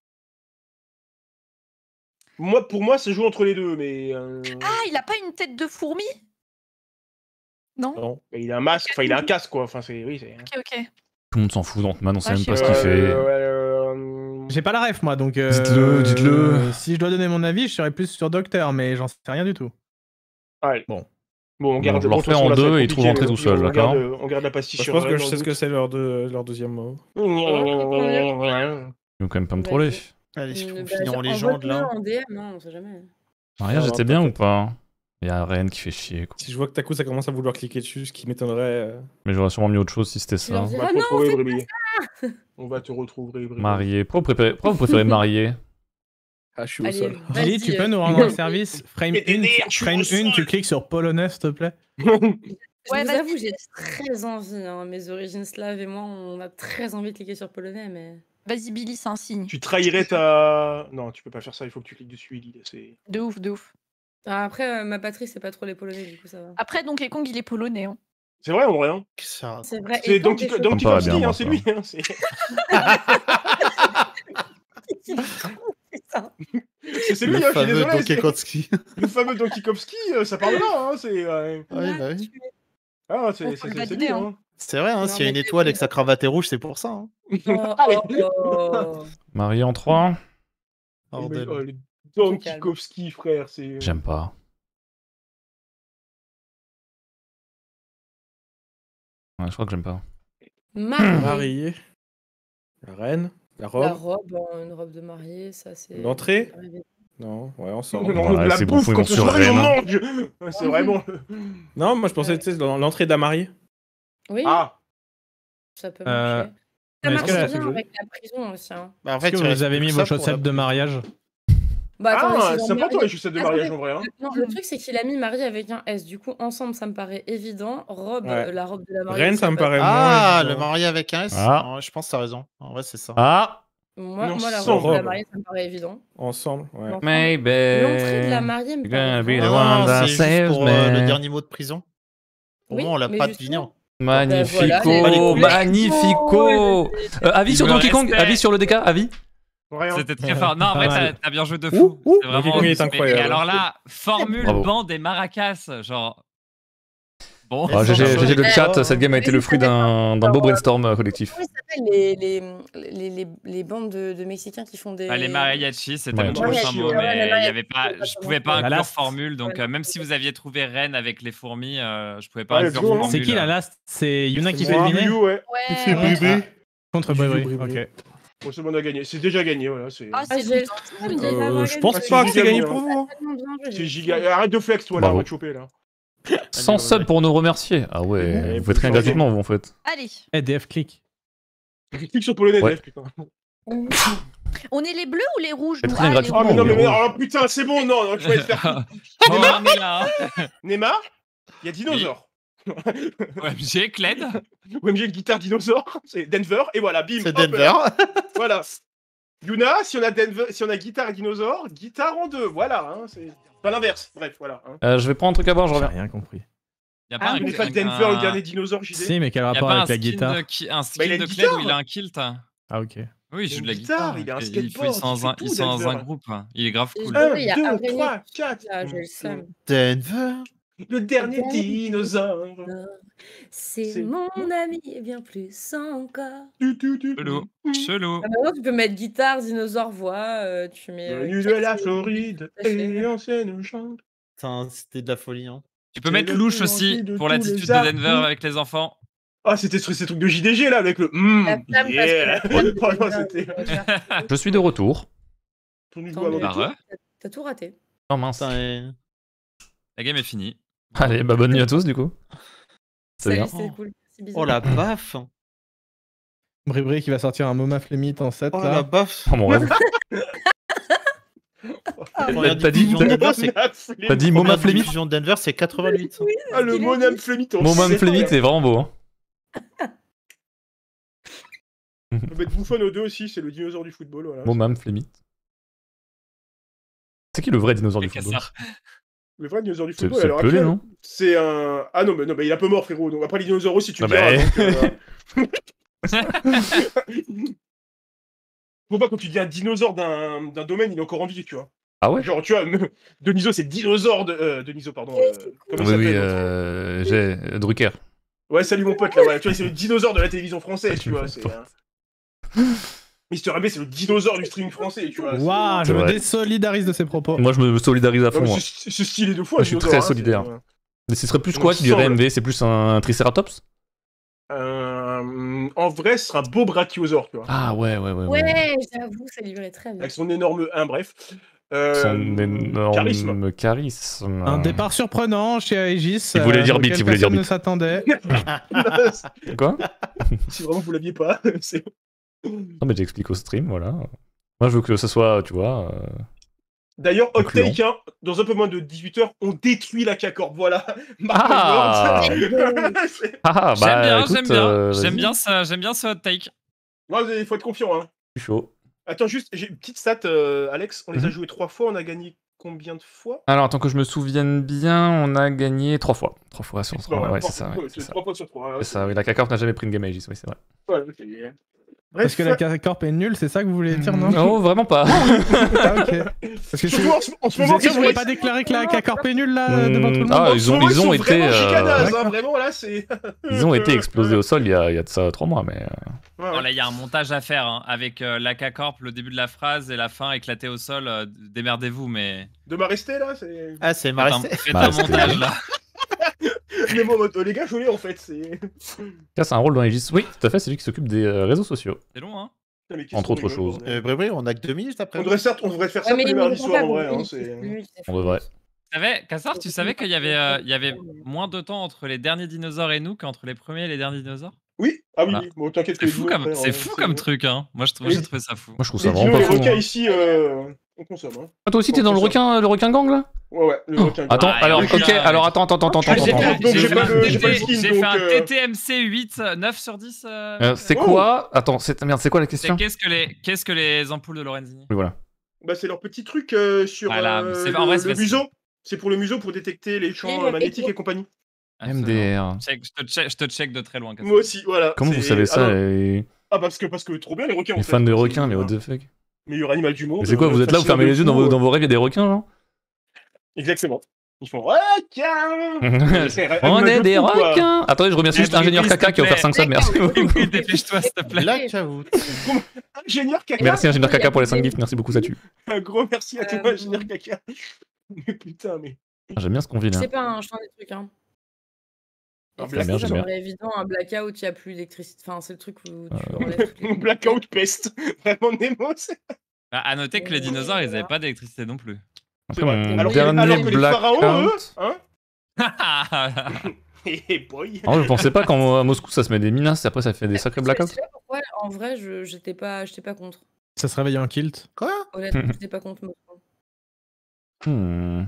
moi, Pour moi, ça joue entre les deux, mais. Euh, ah, il a pas une tête de fourmi non, bah, Il a un masque, enfin il a un casque quoi. Enfin, c'est... Oui, c'est... Ok, Tout le monde s'en fout dant on sait ah, même pas ce qu'il fait. Euh, J'ai pas la ref moi donc. Euh, dites-le, dites-le. Euh, si je dois donner mon avis, je serais plus sur Docteur, mais j'en sais rien du tout. Bon. Bon, on garde on leur en deux et ils trouvent entrée tout seul, d'accord on, garde la pastille sur Je pense que je sais ce que c'est leur, leur deuxième mot. Mm, mm, mm, ils vont quand même pas me bah, troller. Allez, on finit hein, on sait là. Rien, j'étais bien ou pas il y a rien qui fait chier. Quoi. Si je vois que ta coup ça commence à vouloir cliquer dessus, ce qui m'étonnerait. Euh. Mais j'aurais sûrement mis autre chose si c'était ça. Ah on va, te retrouver, On va te retrouver, Marié. Pourquoi vous préférez, vous marier Ah, je suis au Allez, sol. Billy tu peux nous rendre un service Frame 1, frame une, tu cliques sur polonais, s'il te plaît. Je ouais, vous avoue, j'ai très envie. Hein. Mes origines slaves et moi, on a très envie de cliquer sur polonais, mais. Vas-y, Billy, c'est un signe. Tu trahirais ta. Non, tu peux pas faire ça, il faut que tu cliques dessus, Billy. De ouf, de ouf. Ah, après, euh, ma patrie, c'est pas trop les Polonais, du coup, ça va. Après, Donkey Kong, il est polonais. Hein. C'est vrai, on vrai. Hein. C'est vrai. C'est Donkey Kong, hein, c'est lui. Hein, c'est lui, hein, je suis Le fameux Donkey Kowski, euh, ça parle là, hein, c'est... Euh... Bah ah, c'est c'est hein. hein. C'est vrai, hein, s'il y a une étoile et que sa cravate est rouge, c'est pour ça. Hein. Marie en 3. Tom frère, c'est. Euh, j'aime pas. Ouais, je crois que j'aime pas. Marie. Mariée. La reine. La robe. La robe, hein, une robe de mariée, ça c'est. L'entrée Non, ouais, ensemble. la bouffe, qu'on on se marie, C'est vraiment. Non, moi je pensais, tu sais, l'entrée de la Oui. Ah Ça peut euh, marcher. Ça marche bien avec la prison aussi. Hein. Bah, en fait, que vous, avez mis vos chaussettes de mariage bah, ah, c'est pas toi les de mariage en vrai. Hein. Non, le truc, c'est qu'il a mis Marie avec un S. Du coup, ensemble, ça me paraît évident. Robe, la robe de la mariée. Rennes, ça me paraît. Ah, le marié avec un S. Ah. Oh, je pense que t'as raison. En vrai, c'est ça. Ah! Moi, moi la robe, de la mariée, ça me paraît évident. Ensemble, ouais. L'entrée ben, de la mariée me paraît ah, C'est pour euh, le dernier mot de prison. Au moins on l'a pas deviné. Hein. Ah, bah, magnifico, magnifico. Euh, avis sur Donkey Kong Avis sur le DK Avis c'était très fort. Non, en vrai, t'as- bien joué de fou. C'est vraiment. incroyable. Et alors là, formule bande et maracas. Genre. Bon. J'ai ah, j'ai, le euh, chat, euh, cette game a été le fruit d'un beau brainstorm euh, collectif. Comment ils les, bandes de, Mexicains qui font des. Bah, les mariachis, c'était un mon prochain mot, mais il y avait pas, je pouvais pas inclure formule. Donc, même si vous aviez trouvé Rennes avec les fourmis, je pouvais pas inclure formule. C'est qui la last C'est Yuna qui fait Ouais, éliminer contre bruit Ok. Bon, c'est bon, on a gagné. C'est déjà gagné, voilà. c'est- Ah, c'est ah, euh, je pense pas que c'est gagné pour vous. C'est giga. Arrête de flex, toi, là, on va te choper, là. 100 subs pour nous remercier. Ah ouais, vous faites rien gratuitement, vous en fait. Allez, eh, DF clic Clique sur Polonais, putain. on est les bleus ou les rouges ah, gratuitement. Ah, non, mais oh, putain, c'est bon, non, non, faire. Oh, Neymar Il y a dinosaure. OMG, Cled OMG, guitare dinosaure, c'est Denver, et voilà, bim C'est Denver Voilà Yuna, si on a Denver, si on a guitare et dinosaure, guitare en deux, voilà hein, C'est enfin, l'inverse, bref, voilà. Hein. Euh, je vais prendre un truc à boire, je reviens. rien compris. Y a pas ah, un, mais pas Denver, un... le dernier dinosaure, Si, mais quel rapport avec la guitare Un skin de bah, Kled où il a hein. un kilt. Ah, ok. Oui, il joue de la guitare, il a un skateboard. Il sont dans un, il un groupe, il est grave cool. 1, 2, 3, 4. Denver le dernier dinosaure. C'est mon ami et bien plus encore. Hello, Chelou. Ah, maintenant, tu peux mettre guitare, dinosaure, voix. Euh, tu mets. euh, Venu de la Floride et ancienne l'ancienne chante. Putain, c'était de la folie. Hein. Tu peux mettre louche aussi pour l'attitude de Denver mmh. avec les enfants. Ah, c'était ce, ces trucs de JDG là avec le. Mmh. Je suis de retour. Bah T'as tout raté. Oh mince. La game est finie. Allez, bah bonne nuit à tous du coup. Salut, c'est cool. oh la baffe Bribri qui va sortir un Moma Flemmit en 7 oh la baffe Oh mon rêve ah, T'as dit, t'as dit Moma Flemmit, Jean Denver c'est 88. ah le en 7 MoMA Flemmit, c'est vraiment beau. Hein. On peut Bouffon aux deux, aussi, c'est le dinosaure du football. Voilà. MoMA C'est qui le vrai dinosaure du football le vrai dinosaure du C'est, alors pelé, c'est un. Ah non, mais, non, mais il est un peu mort, frérot. Donc, après, les dinosaures aussi, tu non, diras. Donc, euh, quand tu dis un dinosaure d'un, domaine, il est encore en vie, tu vois. Ah ouais Genre, tu vois, Deniso, c'est dinosaure de. Euh, Deniso, pardon. Euh, oui, euh, euh j'ai. Drucker. Ouais, salut mon pote, là, ouais. Tu vois, c'est le dinosaure de la télévision française, tu vois. C'est. Mister AB, c'est le dinosaure du streaming français, tu vois. Waouh, je me désolidarise de ses propos. Moi, je me solidarise à fond. C'est stylé de fou. Je suis très hein, solidaire. Euh, mais ce serait plus quoi, tu dirais, MV C'est plus un Triceratops euh, en vrai, ce sera un beau brachiosaure, tu vois. Ah ouais, ouais, ouais. Ouais, j'avoue, ça lui très bien. Avec son énorme 1, bref. son euh, énorme charisme. Un départ surprenant chez Aegis. Il voulait dire bite il voulait dire bit. ne s'attendait. Quoi Si vraiment vous l'aviez pas, c'est non, mais j'explique au stream, voilà. Moi, je veux que ce soit, tu vois. Euh, D'ailleurs, Hot Take, hein. dans un peu moins de 18 h on détruit la k voilà. Ah, ah bah, J'aime bien, j'aime bien. Euh, j'aime bien ça, ce Hot Take. Moi, il faut être confiant, hein. Chaud. Attends, juste, j'ai une petite stat, euh, Alex. On les a mhm. joués trois fois, on a gagné combien de fois Alors, tant que je me souvienne bien, on a gagné trois fois. Trois fois sur trois, ouais, c'est ça. 3, la k n'a jamais pris une game Aegis, oui, c'est vrai. Ouais, est Parce que la corp est nulle, c'est ça que vous voulez dire, hmm. non Non, vraiment pas. Ah, ok. Parce que en ce moment, vous, voulez pas déclarer que la corp est nulle là hmm. devant tout le ah, monde Ah, ils ont, ils ont été. Euh, hein, vraiment là, c'est. ils ont été explosés au sol il y, a, il y a de ça trois mois, mais. Voilà, euh. il y a un montage à faire hein, avec euh, la K-Corp, le début de la phrase et la fin éclatée au sol. Démerdez-vous, mais. De m'arrêter là, c'est. Ah, c'est m'arrester. Faites un montage là. Mais bon, euh, les gars, je voulais en fait. C'est un rôle dans les gis. Oui, tout à fait, c'est lui qui s'occupe des euh, réseaux sociaux. C'est long, hein entre autres choses. bref, euh, bah on a que deux minutes après. On devrait, on devrait faire ça tous les en vrai. Hein, on devrait. Kassar, tu savais qu'il y, avait, il y avait moins de temps entre les derniers dinosaures et nous qu'entre les premiers et les derniers dinosaures Oui, ah oui, bon, t'inquiète. C'est hein, fou, comme, c'est fou comme truc, hein. Moi, j'ai trouvé ça fou. Moi, je trouve ça vraiment pas fou. Hein. ici, euh... On consomme, hein. Ah, toi aussi, t'es dans le requin, le requin gang, là Ouais, ouais, le oh. requin gang. Attends, ah, alors, ok, alors attends, attends, attends, attends. J'ai fait un TTMC 8, 9 sur 10. Euh, euh, c'est oh. quoi Attends, merde, c'est quoi la question Qu'est-ce que les ampoules de Lorenzini voilà. Bah, c'est leur petit truc euh, sur le museau. C'est pour le museau pour détecter les champs magnétiques et compagnie. Ah, MDR. Je te check de très loin. Moi aussi, voilà. Comment vous savez ça Ah, bah, parce que trop bien, les requins. Les fans de requins, les what the fuck meilleur animal du monde. C'est quoi, euh, vous êtes là, vous fermez les yeux dans vos, dans euh. vos rêves, il y a des requins, genre Exactement. Ils font requins On est des requins Attendez, je remercie juste l'ingénieur caca qui a offert 5 subs, merci beaucoup. Dépêche-toi, s'il te plaît. Ingénieur caca Merci ingénieur caca pour les 5 gifts, merci beaucoup, ça tue. Un gros merci à toi, euh, ingénieur caca. Mais putain, mais. Ah, j'aime bien ce qu'on vit là. C'est pas un chant des trucs, hein. Un blackout, ah, ça évident, un blackout, il n'y a plus d'électricité. Enfin, c'est le truc où ah tu euh... Blackout peste Vraiment, Nemo, bah, À noter que les dinosaures, ils avaient pas d'électricité non plus. Après, mon euh, alors, dernier alors que les pharaons, hein eh, boy. je pensais pas qu'à Moscou ça se met des minas et après ça fait des bah, sacrés blackouts. en vrai, j'étais pas, j'étais pas contre. Ça se réveillait en kilt. Quoi Honnêtement, j'étais pas contre Moscou. Hmm.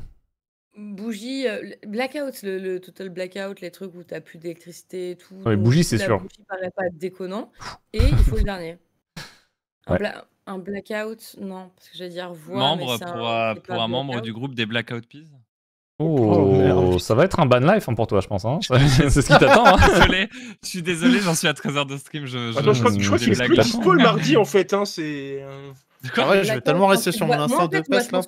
Bougie, euh, blackout, le, total blackout, les trucs où t'as plus d'électricité et tout, les bougies, c'est sûr. bougie paraît pas déconnant. Et il faut le dernier. Un, blackout, non, parce que j'allais dire voix, Membre pour, euh, pour un membre du groupe des blackout Peas Oh, oh ça va être un ban life hein, pour toi, je pense. Hein. C'est ce qui t'attend. Hein. je suis désolé, j'en suis à 13 h de stream. Je, je, crois, je crois qu'il est le mardi en fait. c'est. Euh, ah ouais, je vais tellement rester sur mon instant de passe là.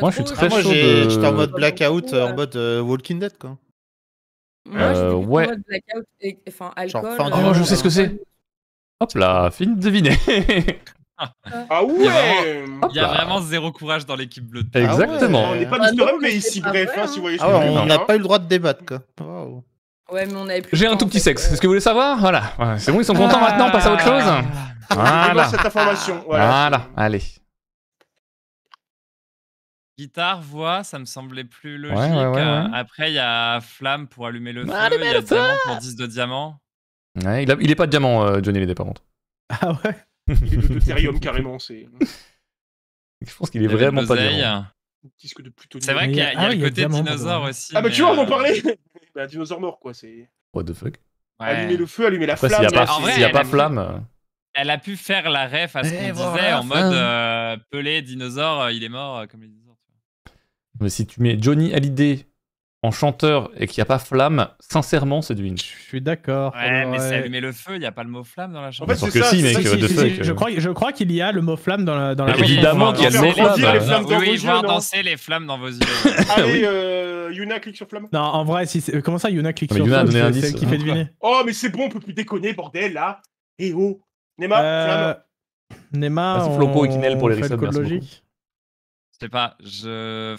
Moi, je suis euh, très chaud. Euh, J'étais en mode blackout, euh, en mode Walking Dead quoi. Moi, ouais. Enfin, alcool. Oh, je sais ce hein. que c'est. Hop là, fini de deviner. Ah, ah ouais Il y a vraiment, zéro courage dans l'équipe bleue. Exactement. Ah ouais. On n'est pas bah, du tout mais ici, bref, hein, hein. si vous voyez ce ah ouais, On n'a pas eu le droit de débattre, quoi. Wow. J'ai un tout petit sexe. Est-ce que vous voulez savoir Voilà. C'est bon, ils sont contents ah. maintenant, on passe à autre chose Voilà. cette information. Voilà. allez. Guitare, voix, ça me semblait plus logique. Hein. Après, il y a flamme pour allumer le bah, feu. Il y a diamant pour 10 de diamant. il, est pas de diamant, euh, Johnny les par contre. Ah ouais Il est de deutérium carrément, c'est Je pense qu'il est vraiment pas diamant. C'est vrai qu'il ah y a, le côté dinosaure aussi. Ah bah tu vois, on en euh, parlait un dinosaure mort, quoi. C'est. What the fuck Allumer le feu, allumer la flamme. S'il n'y a pas, a pas flamme. Euh. Elle a pu faire la ref à ce eh, qu'on disait en mode euh, Pelé, dinosaure, euh, il est mort, comme les dinosaures. Mais si tu mets Johnny Hallyday en chanteur et qu'il n'y a pas flamme, sincèrement, c'est du Je suis d'accord. Ouais, mais c'est allumer le feu, il n'y a pas le mot flamme dans la chanson. En fait, c'est ça, Je crois, je crois qu'il y a le mot flamme dans la, dans la Évidemment qu'il y a le mot flamme. Oui, je voir danser les flammes dans vos yeux. Allez, ah euh, Yuna, clique sur flamme. Non, en vrai, comment ça, Yuna, clique ah, sur flamme Yuna flamme C'est qui fait deviner. Oh, mais c'est bon, on peut plus déconner, bordel, là. Eh oh. Nema, flamme. Nema. Flopo et Kinel pour les sais pas, je.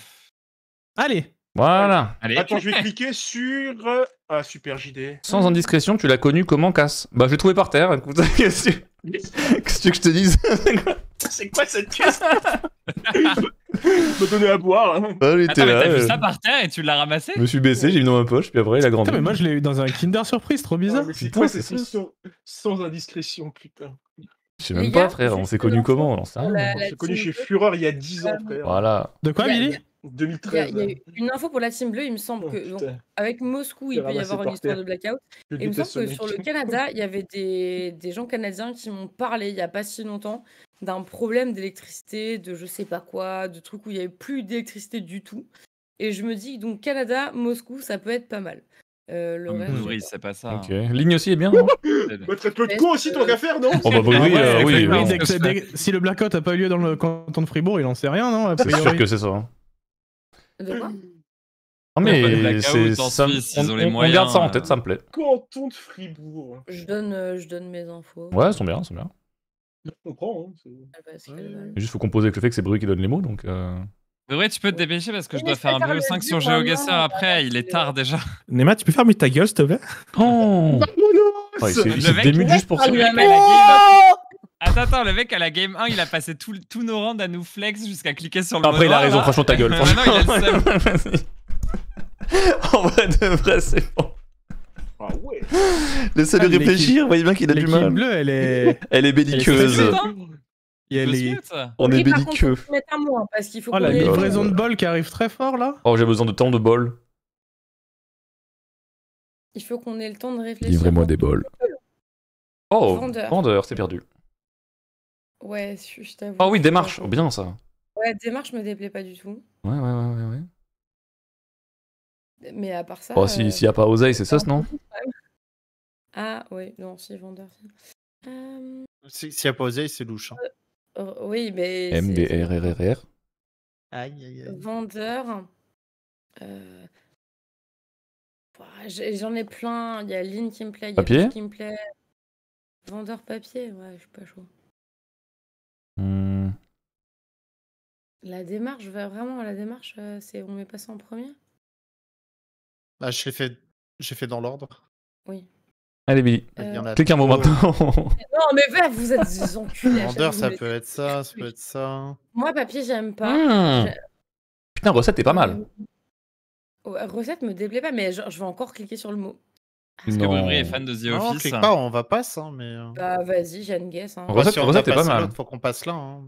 Allez. Voilà. Attends, je vais cliquer sur. Euh, ah, super JD. Sans indiscrétion, tu l'as connu comment, Casse Bah, je l'ai trouvé par terre. Écoute, qu'est-ce que tu veux que je te dise C'est quoi cette caisse me donner à boire. Hein. Ah, Attends, mais t'as vu euh. ça par terre et tu l'as ramassé Je me suis baissé, j'ai mis dans ma poche, puis après il a grandi. Putain, mais moi je l'ai eu dans un Kinder Surprise, trop bizarre. Ah, c'est quoi cette question sans indiscrétion, putain je sais même pas, frère, ah, bah, on s'est connu comment On, s'est connu chez Fureur il y a 10 ans, frère. Voilà. De quoi, Billy 2013. Il y, a, une info pour la team bleue, il me semble oh, que avec Moscou, il peut y avoir une histoire de blackout. Et il me semble que sur le Canada, il y avait des, des gens canadiens qui m'ont parlé il n'y a pas si longtemps d'un problème d'électricité, de je sais pas quoi, de trucs où il n'y avait plus d'électricité du tout. Et je me dis donc Canada, Moscou, ça peut être pas mal. Euh, le reste, c'est pas ça. Ligne aussi est bien. Hein. bah, peu de con aussi, tant non Si le blackout n'a pas eu lieu dans le canton de Fribourg, il en sait rien, non C'est sûr que c'est ça. Hein. De quoi non mais c'est ça, on, on, garde ça en tête, ça me plaît. Euh. Canton de Fribourg. Je donne, euh, je donne mes infos. Ouais, elles sont bien, elles sont bien. Je hein, ah bah, Juste faut composer avec le fait que c'est Bru qui donne les mots, donc. Euh... Ouais, tu peux te dépêcher parce que je dois faire un BO5 sur, GeoGuessr après, il est tard déjà. Nema, tu peux fermer ta gueule s'il te plaît Oh, non, Il se démute juste pour ça. Attends, attends, le mec à la game 1, il a passé tous tout nos rounds à nous flex jusqu'à cliquer sur le Après, il a raison, franchement, ta gueule. non, il le en vrai, c'est bon. Ah ouais. Laissez-le ah, réfléchir, vous voyez bien qu'il a du mal. bleue, elle est. elle est belliqueuse. Elle est... Hein est... On est belliqueux. parce oh, la livraison de bol qui arrive très fort là. Oh, j'ai besoin de temps de bol. Il faut qu'on ait le temps de réfléchir. Livrez-moi des bols. Oh, vendeur, vendeur c'est perdu. Ouais, je, t'avoue. Ah oui, démarche, oh, bien ça. Ouais, démarche me déplaît pas du tout. Ouais, ouais, ouais, ouais. ouais. Mais à part ça. Oh, s'il n'y a pas oseille, c'est ça, non Ah, oui, non, si, vendeur. Euh, s'il n'y a pas oseille, c'est louche. Hein. Euh, oh, oui, mais. R. Aïe, aïe, aïe. Vendeur. Euh, bah, j'en ai plein. Il y a Lynn qui me plaît, qui me plaît. Vendeur papier, ouais, je suis pas chaud. Hmm. La démarche, vraiment, la démarche, euh, c'est on met pas ça en premier Bah, je l'ai fait, fait dans l'ordre. Oui. Allez, Billy. Euh... un moment non, mais vous êtes des enculés. ça peut être ça, ça peut être ça. Moi, papier, j'aime pas. Hmm. Putain, recette est pas mal. Euh, recette me déplaît pas, mais je vais encore cliquer sur le mot. Ah, est-ce que Brumry est fan de The Office Office. Non, pas, on va pas ça, hein, mais. Euh. Bah vas-y, Jeanne Guess. Hein. va bah, si t'es pas mal. Faut qu'on passe là. Hein.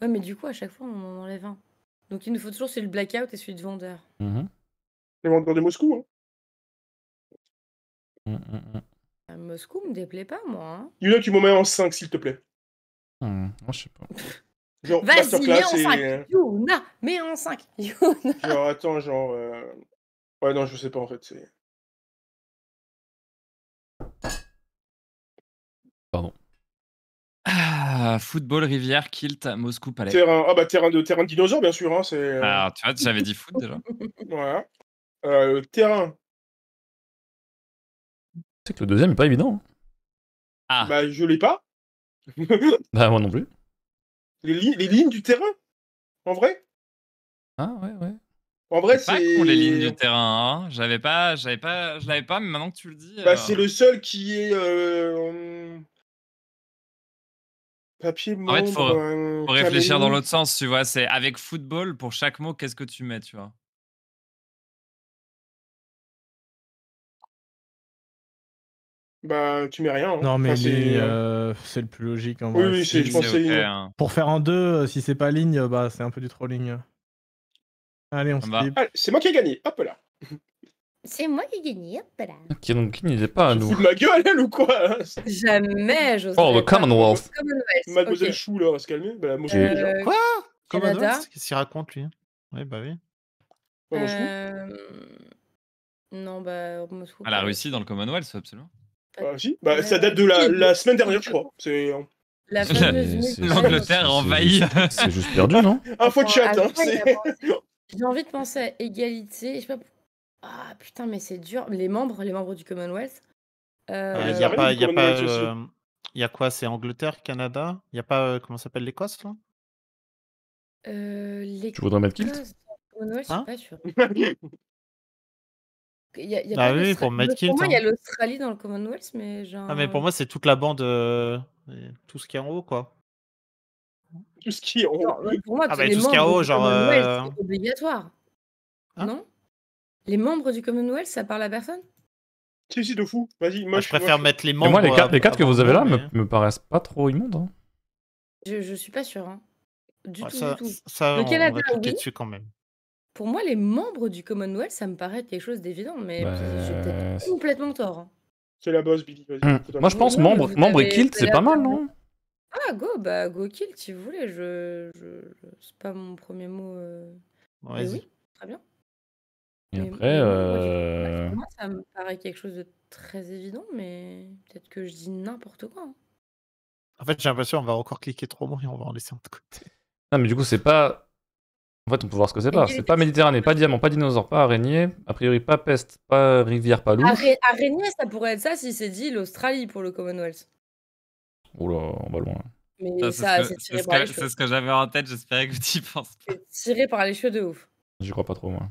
Ouais, mais du coup, à chaque fois, on en enlève un. Donc il nous faut toujours celui de Blackout et celui de Vendeur. Mm -hmm. Les vendeurs de Moscou, hein. -hmm. Moscou me déplaît pas, moi. Hein. Yuna, tu m'en mets en 5, s'il te plaît. Non, mm, je sais pas. Genre, Vas-y, mets en 5. Et... Euh, Yuna, mets en 5. Yuna. Genre, attends, genre. Euh, ouais, non, je sais pas, en fait. c'est... football, rivière, kilt, Moscou, palais. Terrain, ah bah, terrain de terrain de dinosaure, bien sûr. Hein, c'est... Euh. Alors, ah, tu vois, j'avais dit foot déjà. voilà. Euh, terrain. C'est que le deuxième est pas évident. Hein. Ah, Bah, je l'ai pas. Bah, moi non plus. les lignes du terrain. En vrai Ah, ouais, ouais. En vrai, c'est pas les lignes du terrain. hein. J'avais pas, j'avais pas, je l'avais pas, mais maintenant que tu le dis. Bah, euh. c'est le seul qui est. Euh, Papier, en fait, faut, réfléchir dans l'autre sens, tu vois. C'est avec football, pour chaque mot, qu'est-ce que tu mets, tu vois. Bah, tu mets rien. Hein. Non, mais euh, euh, c'est le plus logique. oui, oui je pensais. Hein. Pour faire en deux euh, si c'est pas ligne, bah, c'est un peu du trolling. Allez, on, ah bah. se ah, C'est moi qui ai gagné. Hop là. C'est moi qui gagne, là. Ok, donc n'était pas à nous. Fous ma gueule, elle ou quoi hein Jamais, je Oh, le Commonwealth. Commonwealth. Mademoiselle Chou, là, on va se calmer. Bah, moi, euh, euh... Quoi Commonwealth Qu'est-ce qu'il raconte, lui Oui, bah oui. euh... Non, bah, on la Russie dans le Commonwealth, absolument. Ah, si. Bah, ça date de la, la semaine dernière, je crois. C'est. L'Angleterre envahie. C'est juste perdu, non un de chat. Hein, J'ai envie de penser à égalité. Je sais pas ah putain, mais c'est dur. Les membres, les membres du Commonwealth. Euh, ah, il n'y a, pas. Y a, pas euh, il y a quoi C'est Angleterre, Canada Il n'y a pas. Euh, comment s'appelle l'Écosse là Tu voudrais mettre Kilt hein? ah oui, pour mettre Pour moi, il y a l'Australie dans le Commonwealth, mais genre. Ah, mais pour moi, c'est toute la bande. tout ce qui est en haut, quoi. Tout ce qui est en haut. ah, tout ce qui est en haut, genre. C'est obligatoire. Ah non les membres du Commonwealth, ça parle à personne Si, si, de fou. Vas-y, moi, je, préfère mettre les membres. moi, les, cartes, que vous avez là me, paraissent pas trop immondes. Hein. Je, je, suis pas sûr. Hein. Du, tout, du, tout, ça, va quand même. Pour moi, les membres du Commonwealth, ça me paraît quelque chose d'évident, mais bah... j'ai peut-être complètement tort. Hein. C'est la bosse, Billy. Hmm. Moi, je pense membre, membre et kilt, c'est pas mal, non Ah, go, bah, go kilt, si vous voulez. Je, je... C'est pas mon premier mot. Euh... Vas-y. Oui, très bien. Et après, bah, euh, moi, ça me paraît quelque chose de très évident, mais peut-être que je dis n'importe quoi. Hein. En fait, j'ai l'impression qu'on va encore cliquer trop loin et on va en laisser un de côté. non, mais du coup, c'est pas. En fait, on peut voir ce que c'est pas. C'est pas Méditerranée, pas diamant, pas dinosaure, pas araignée, a priori pas peste, pas rivière, pas loup. Araignée, ça pourrait être ça si c'est dit l'Australie pour le Commonwealth. Oula, on va loin. Mais Ça, c'est ce que, tiré par ce que j'avais en tête, j'espérais que tu y penses tiré par les cheveux de ouf. J'y crois pas trop, moi.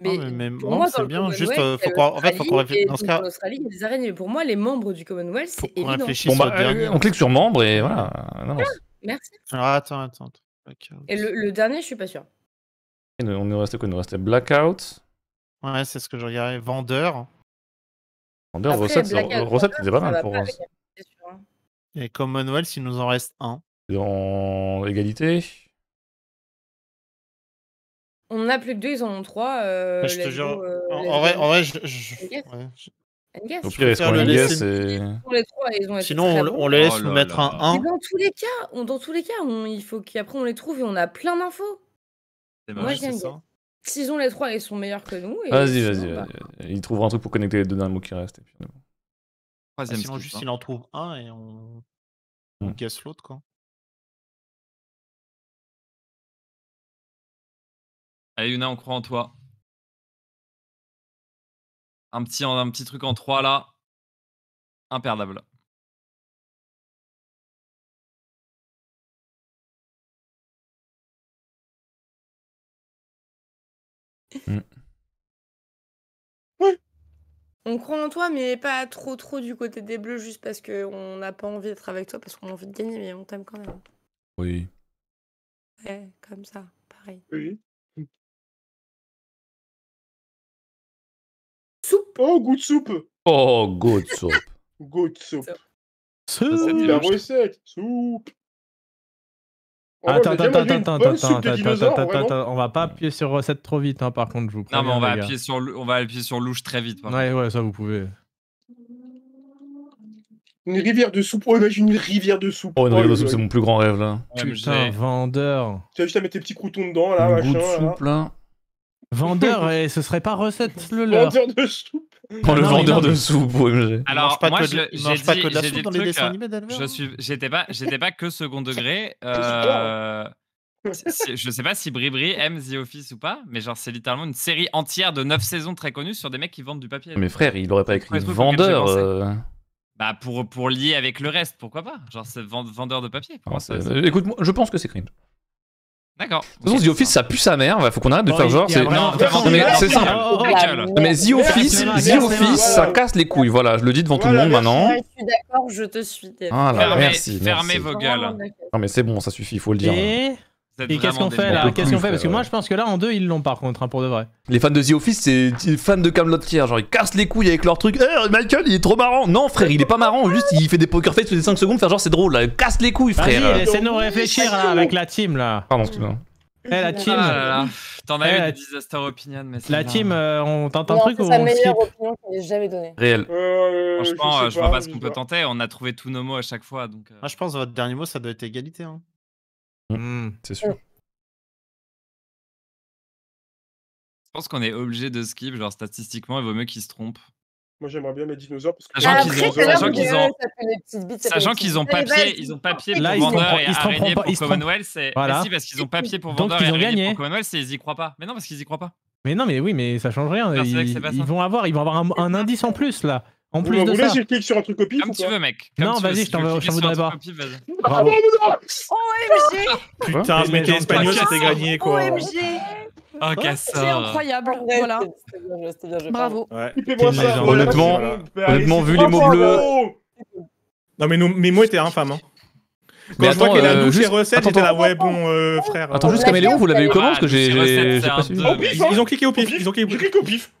Mais, pour moi, c'est bien. Juste, euh, faut euh, en fait, faut qu'on réfléchisse. Dans ce cas, Australie, il y a des araignées. pour moi, les membres du Commonwealth, c'est évident. Bah, euh, on clique sur membres et voilà. Non, ah, merci. Ah, attends, attends. Blackout. Et le, dernier, je suis pas sûr. Et on nous restait quoi Il est resté Blackout. Ouais, c'est ce que je regardais. Vendeur. Vendeur, Après, recette, Blackout, recette, c'était pas mal pour pas, hein. Et Commonwealth, il nous en reste un. en égalité on en a plus que deux, ils en ont trois. Euh, bah, je te jure. Euh, en, vrai, en vrai, je. Au pire, ils on les laisse Sinon, oh on, les laisse mettre un 1. dans tous les cas, dans tous les cas il faut qu'après on les trouve et on a plein d'infos. Moi, j'aime S'ils ont les trois, ils sont meilleurs que nous. Vas-y, bah. vas-y. ils trouveront un truc pour connecter les deux derniers mot qui restent. Et puis, ah, sinon, juste, hein. il en trouve un et on, casse hmm. l'autre, quoi. Allez, Yuna, on croit en toi. Un petit, un petit truc en trois là. Imperdable. Mm. On croit en toi, mais pas trop trop du côté des bleus, juste parce qu'on n'a pas envie d'être avec toi, parce qu'on a envie de gagner, mais on t'aime quand même. Oui. Ouais, comme ça, pareil. Oui. soupe. Oh, goût de soupe. Oh, goût de soupe. goût de soupe. La recette. Soupe. Oh, attends, attends, attends, attends, attends, attends, attends. on va pas appuyer sur recette trop vite, hein, par contre, je vous Non, mais on va, appuyer sur, on va appuyer sur louche très vite. par Ouais, ouais, ça vous pouvez. Une rivière de soupe. Oh, imagine une rivière de soupe. Oh, une oh, rivière de soupe, c'est mon plus grand rêve là. Putain, vendeur. Tu as juste à mettre tes petits croutons dedans là, machin. de soupe là. Vendeur, et ce serait pas recette le leur. Vendeur de soupe. Pour le vendeur de soupe, OMG. Alors, pas moi, pas que de la soupe dans les dessins euh, animés Je suis, j'étais pas, j'étais pas que second degré. Euh, je sais pas si Bribri aime The Office ou pas, mais genre c'est littéralement une série entière de 9 saisons très connues sur des mecs qui vendent du papier. Mais frère, il aurait pas écrit vendeur. Euh. Bah pour, pour lier avec le reste, pourquoi pas Genre c'est vendeur de papier. Ah, écoute, moi je pense que c'est cringe. D'accord. De toute façon, The Office, ça pue sa mère. Faut qu'on arrête de faire genre. C'est c'est simple. Oh, mais The Office, Office, ça casse les couilles. Voilà, je le dis devant tout le monde maintenant. Je suis d'accord, je te suis. Ah merci. Fermez vos gueules. Non mais c'est bon, ça suffit, il faut le dire. Et qu'est-ce qu'on fait là Qu'est-ce fait Parce que euh, moi je pense que là en deux ils l'ont par contre hein, pour de vrai. Les fans de The Office, c'est des fans de Camelot tiers, genre ils cassent les couilles avec leur truc. Eh, Michael, il est trop marrant. Non frère, il est pas marrant, juste il fait des poker face tous les 5 secondes, faire genre c'est drôle Casse les couilles frère. laissez-nous réfléchir avec la team là. Pardon, excuse-moi. Eh, la team. Ah t'en as eh, eu la... disaster euh, opinion, mais La team, on tente un truc ou on C'est meilleure opinion qu'on ait jamais donnée. Réel. Euh, Franchement, je, vois pas, ce qu'on peut tenter. On a trouvé tous nos mots à chaque fois, donc. Ah, je pense votre dernier mot, ça doit être égalité. Hein. Mmh, c'est sûr. Je pense qu'on est obligé de skip, genre statistiquement, il vaut mieux qu'ils se trompent. Moi j'aimerais bien mes dinosaures parce que sachant qu'ils ont, sachant qu'ils ont, sachant qu'ils ont papier, ils ont papier pour vendeur et araignée pour Commonwealth. C'est Voilà. parce qu'ils ont papier pour vendeur et araignée pour Commonwealth, c'est ils y croient pas. Mais non parce qu'ils y croient pas. Mais non mais oui mais ça change rien. Ils, vont avoir, ils vont avoir un, indice en plus là. En plus vous bah, de voulez, ça. je clique sur un truc au Comme tu veux, mec. non, vas-y, je t'en veux, je t'en voudrais pas. Bravo. OMG oh, Putain, mais t'es espagnol, c'était gagné, quoi. OMG Oh, ah, C'est incroyable, voilà. Bravo. Honnêtement, honnêtement, vu les mots bleus. Non, mais, mes mots étaient infâmes, Hein. Quand mais je crois qu'il a euh, douché ses recettes, j'étais là, ouais, bon, euh, frère. Attends, juste Caméléon, vous l'avez eu comment Parce que j'ai. Hein. Ils ont cliqué au pif. Ils ont cliqué au pif.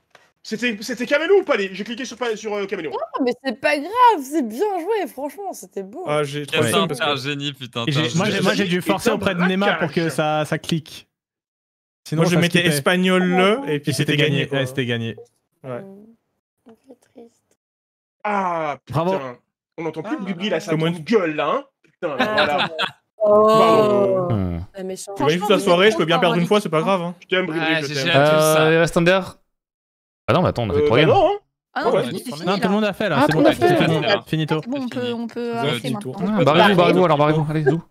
C'était, c'était ou pas J'ai cliqué sur, sur euh, Non, mais c'est pas grave, c'est bien joué, franchement, c'était beau. Ah, j'ai trop ouais. un génie, putain. Moi, j'ai dû forcer auprès de Neymar pour que ça, ça clique. Sinon, je mettais espagnol le et puis c'était gagné. Ouais, c'était gagné. Ouais. Hum. Ah, putain. Bravo. On n'entend plus du ah, bruit, bah là, ça me gueule là, hein. Putain, ah. voilà. Oh. vois, toute la soirée, je peux bien perdre une fois, c'est pas grave. Hein. Je t'aime, Bri, je t'aime. Euh, ah non, mais attends, on a fait games. Euh, bah hein. Ah non, tout le monde a fait là, c'est bon, c'est finito. on peut, on peut arrêter maintenant. Ah, bah, barrez-vous, barrez-vous alors, barrez-vous, ah, allez, zou.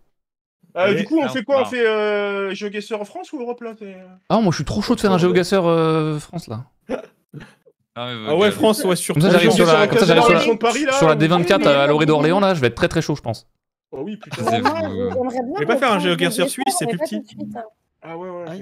Euh, du coup, on fait quoi On fait euh, en France ou Europe là euh Ah, moi je suis trop chaud de faire un GeoGuessr euh, France là. Ah, ah ouais, France, ouais, sur Comme ça, j'arrive sur la, comme ça, j'arrive sur la, sur la D24 à euh, l'Orée d'Orléans là, je vais être très très chaud, je pense. Oh oui, putain. On va pas faire un GeoGuessr suisse, c'est plus petit. Hein. Ah ouais, ouais.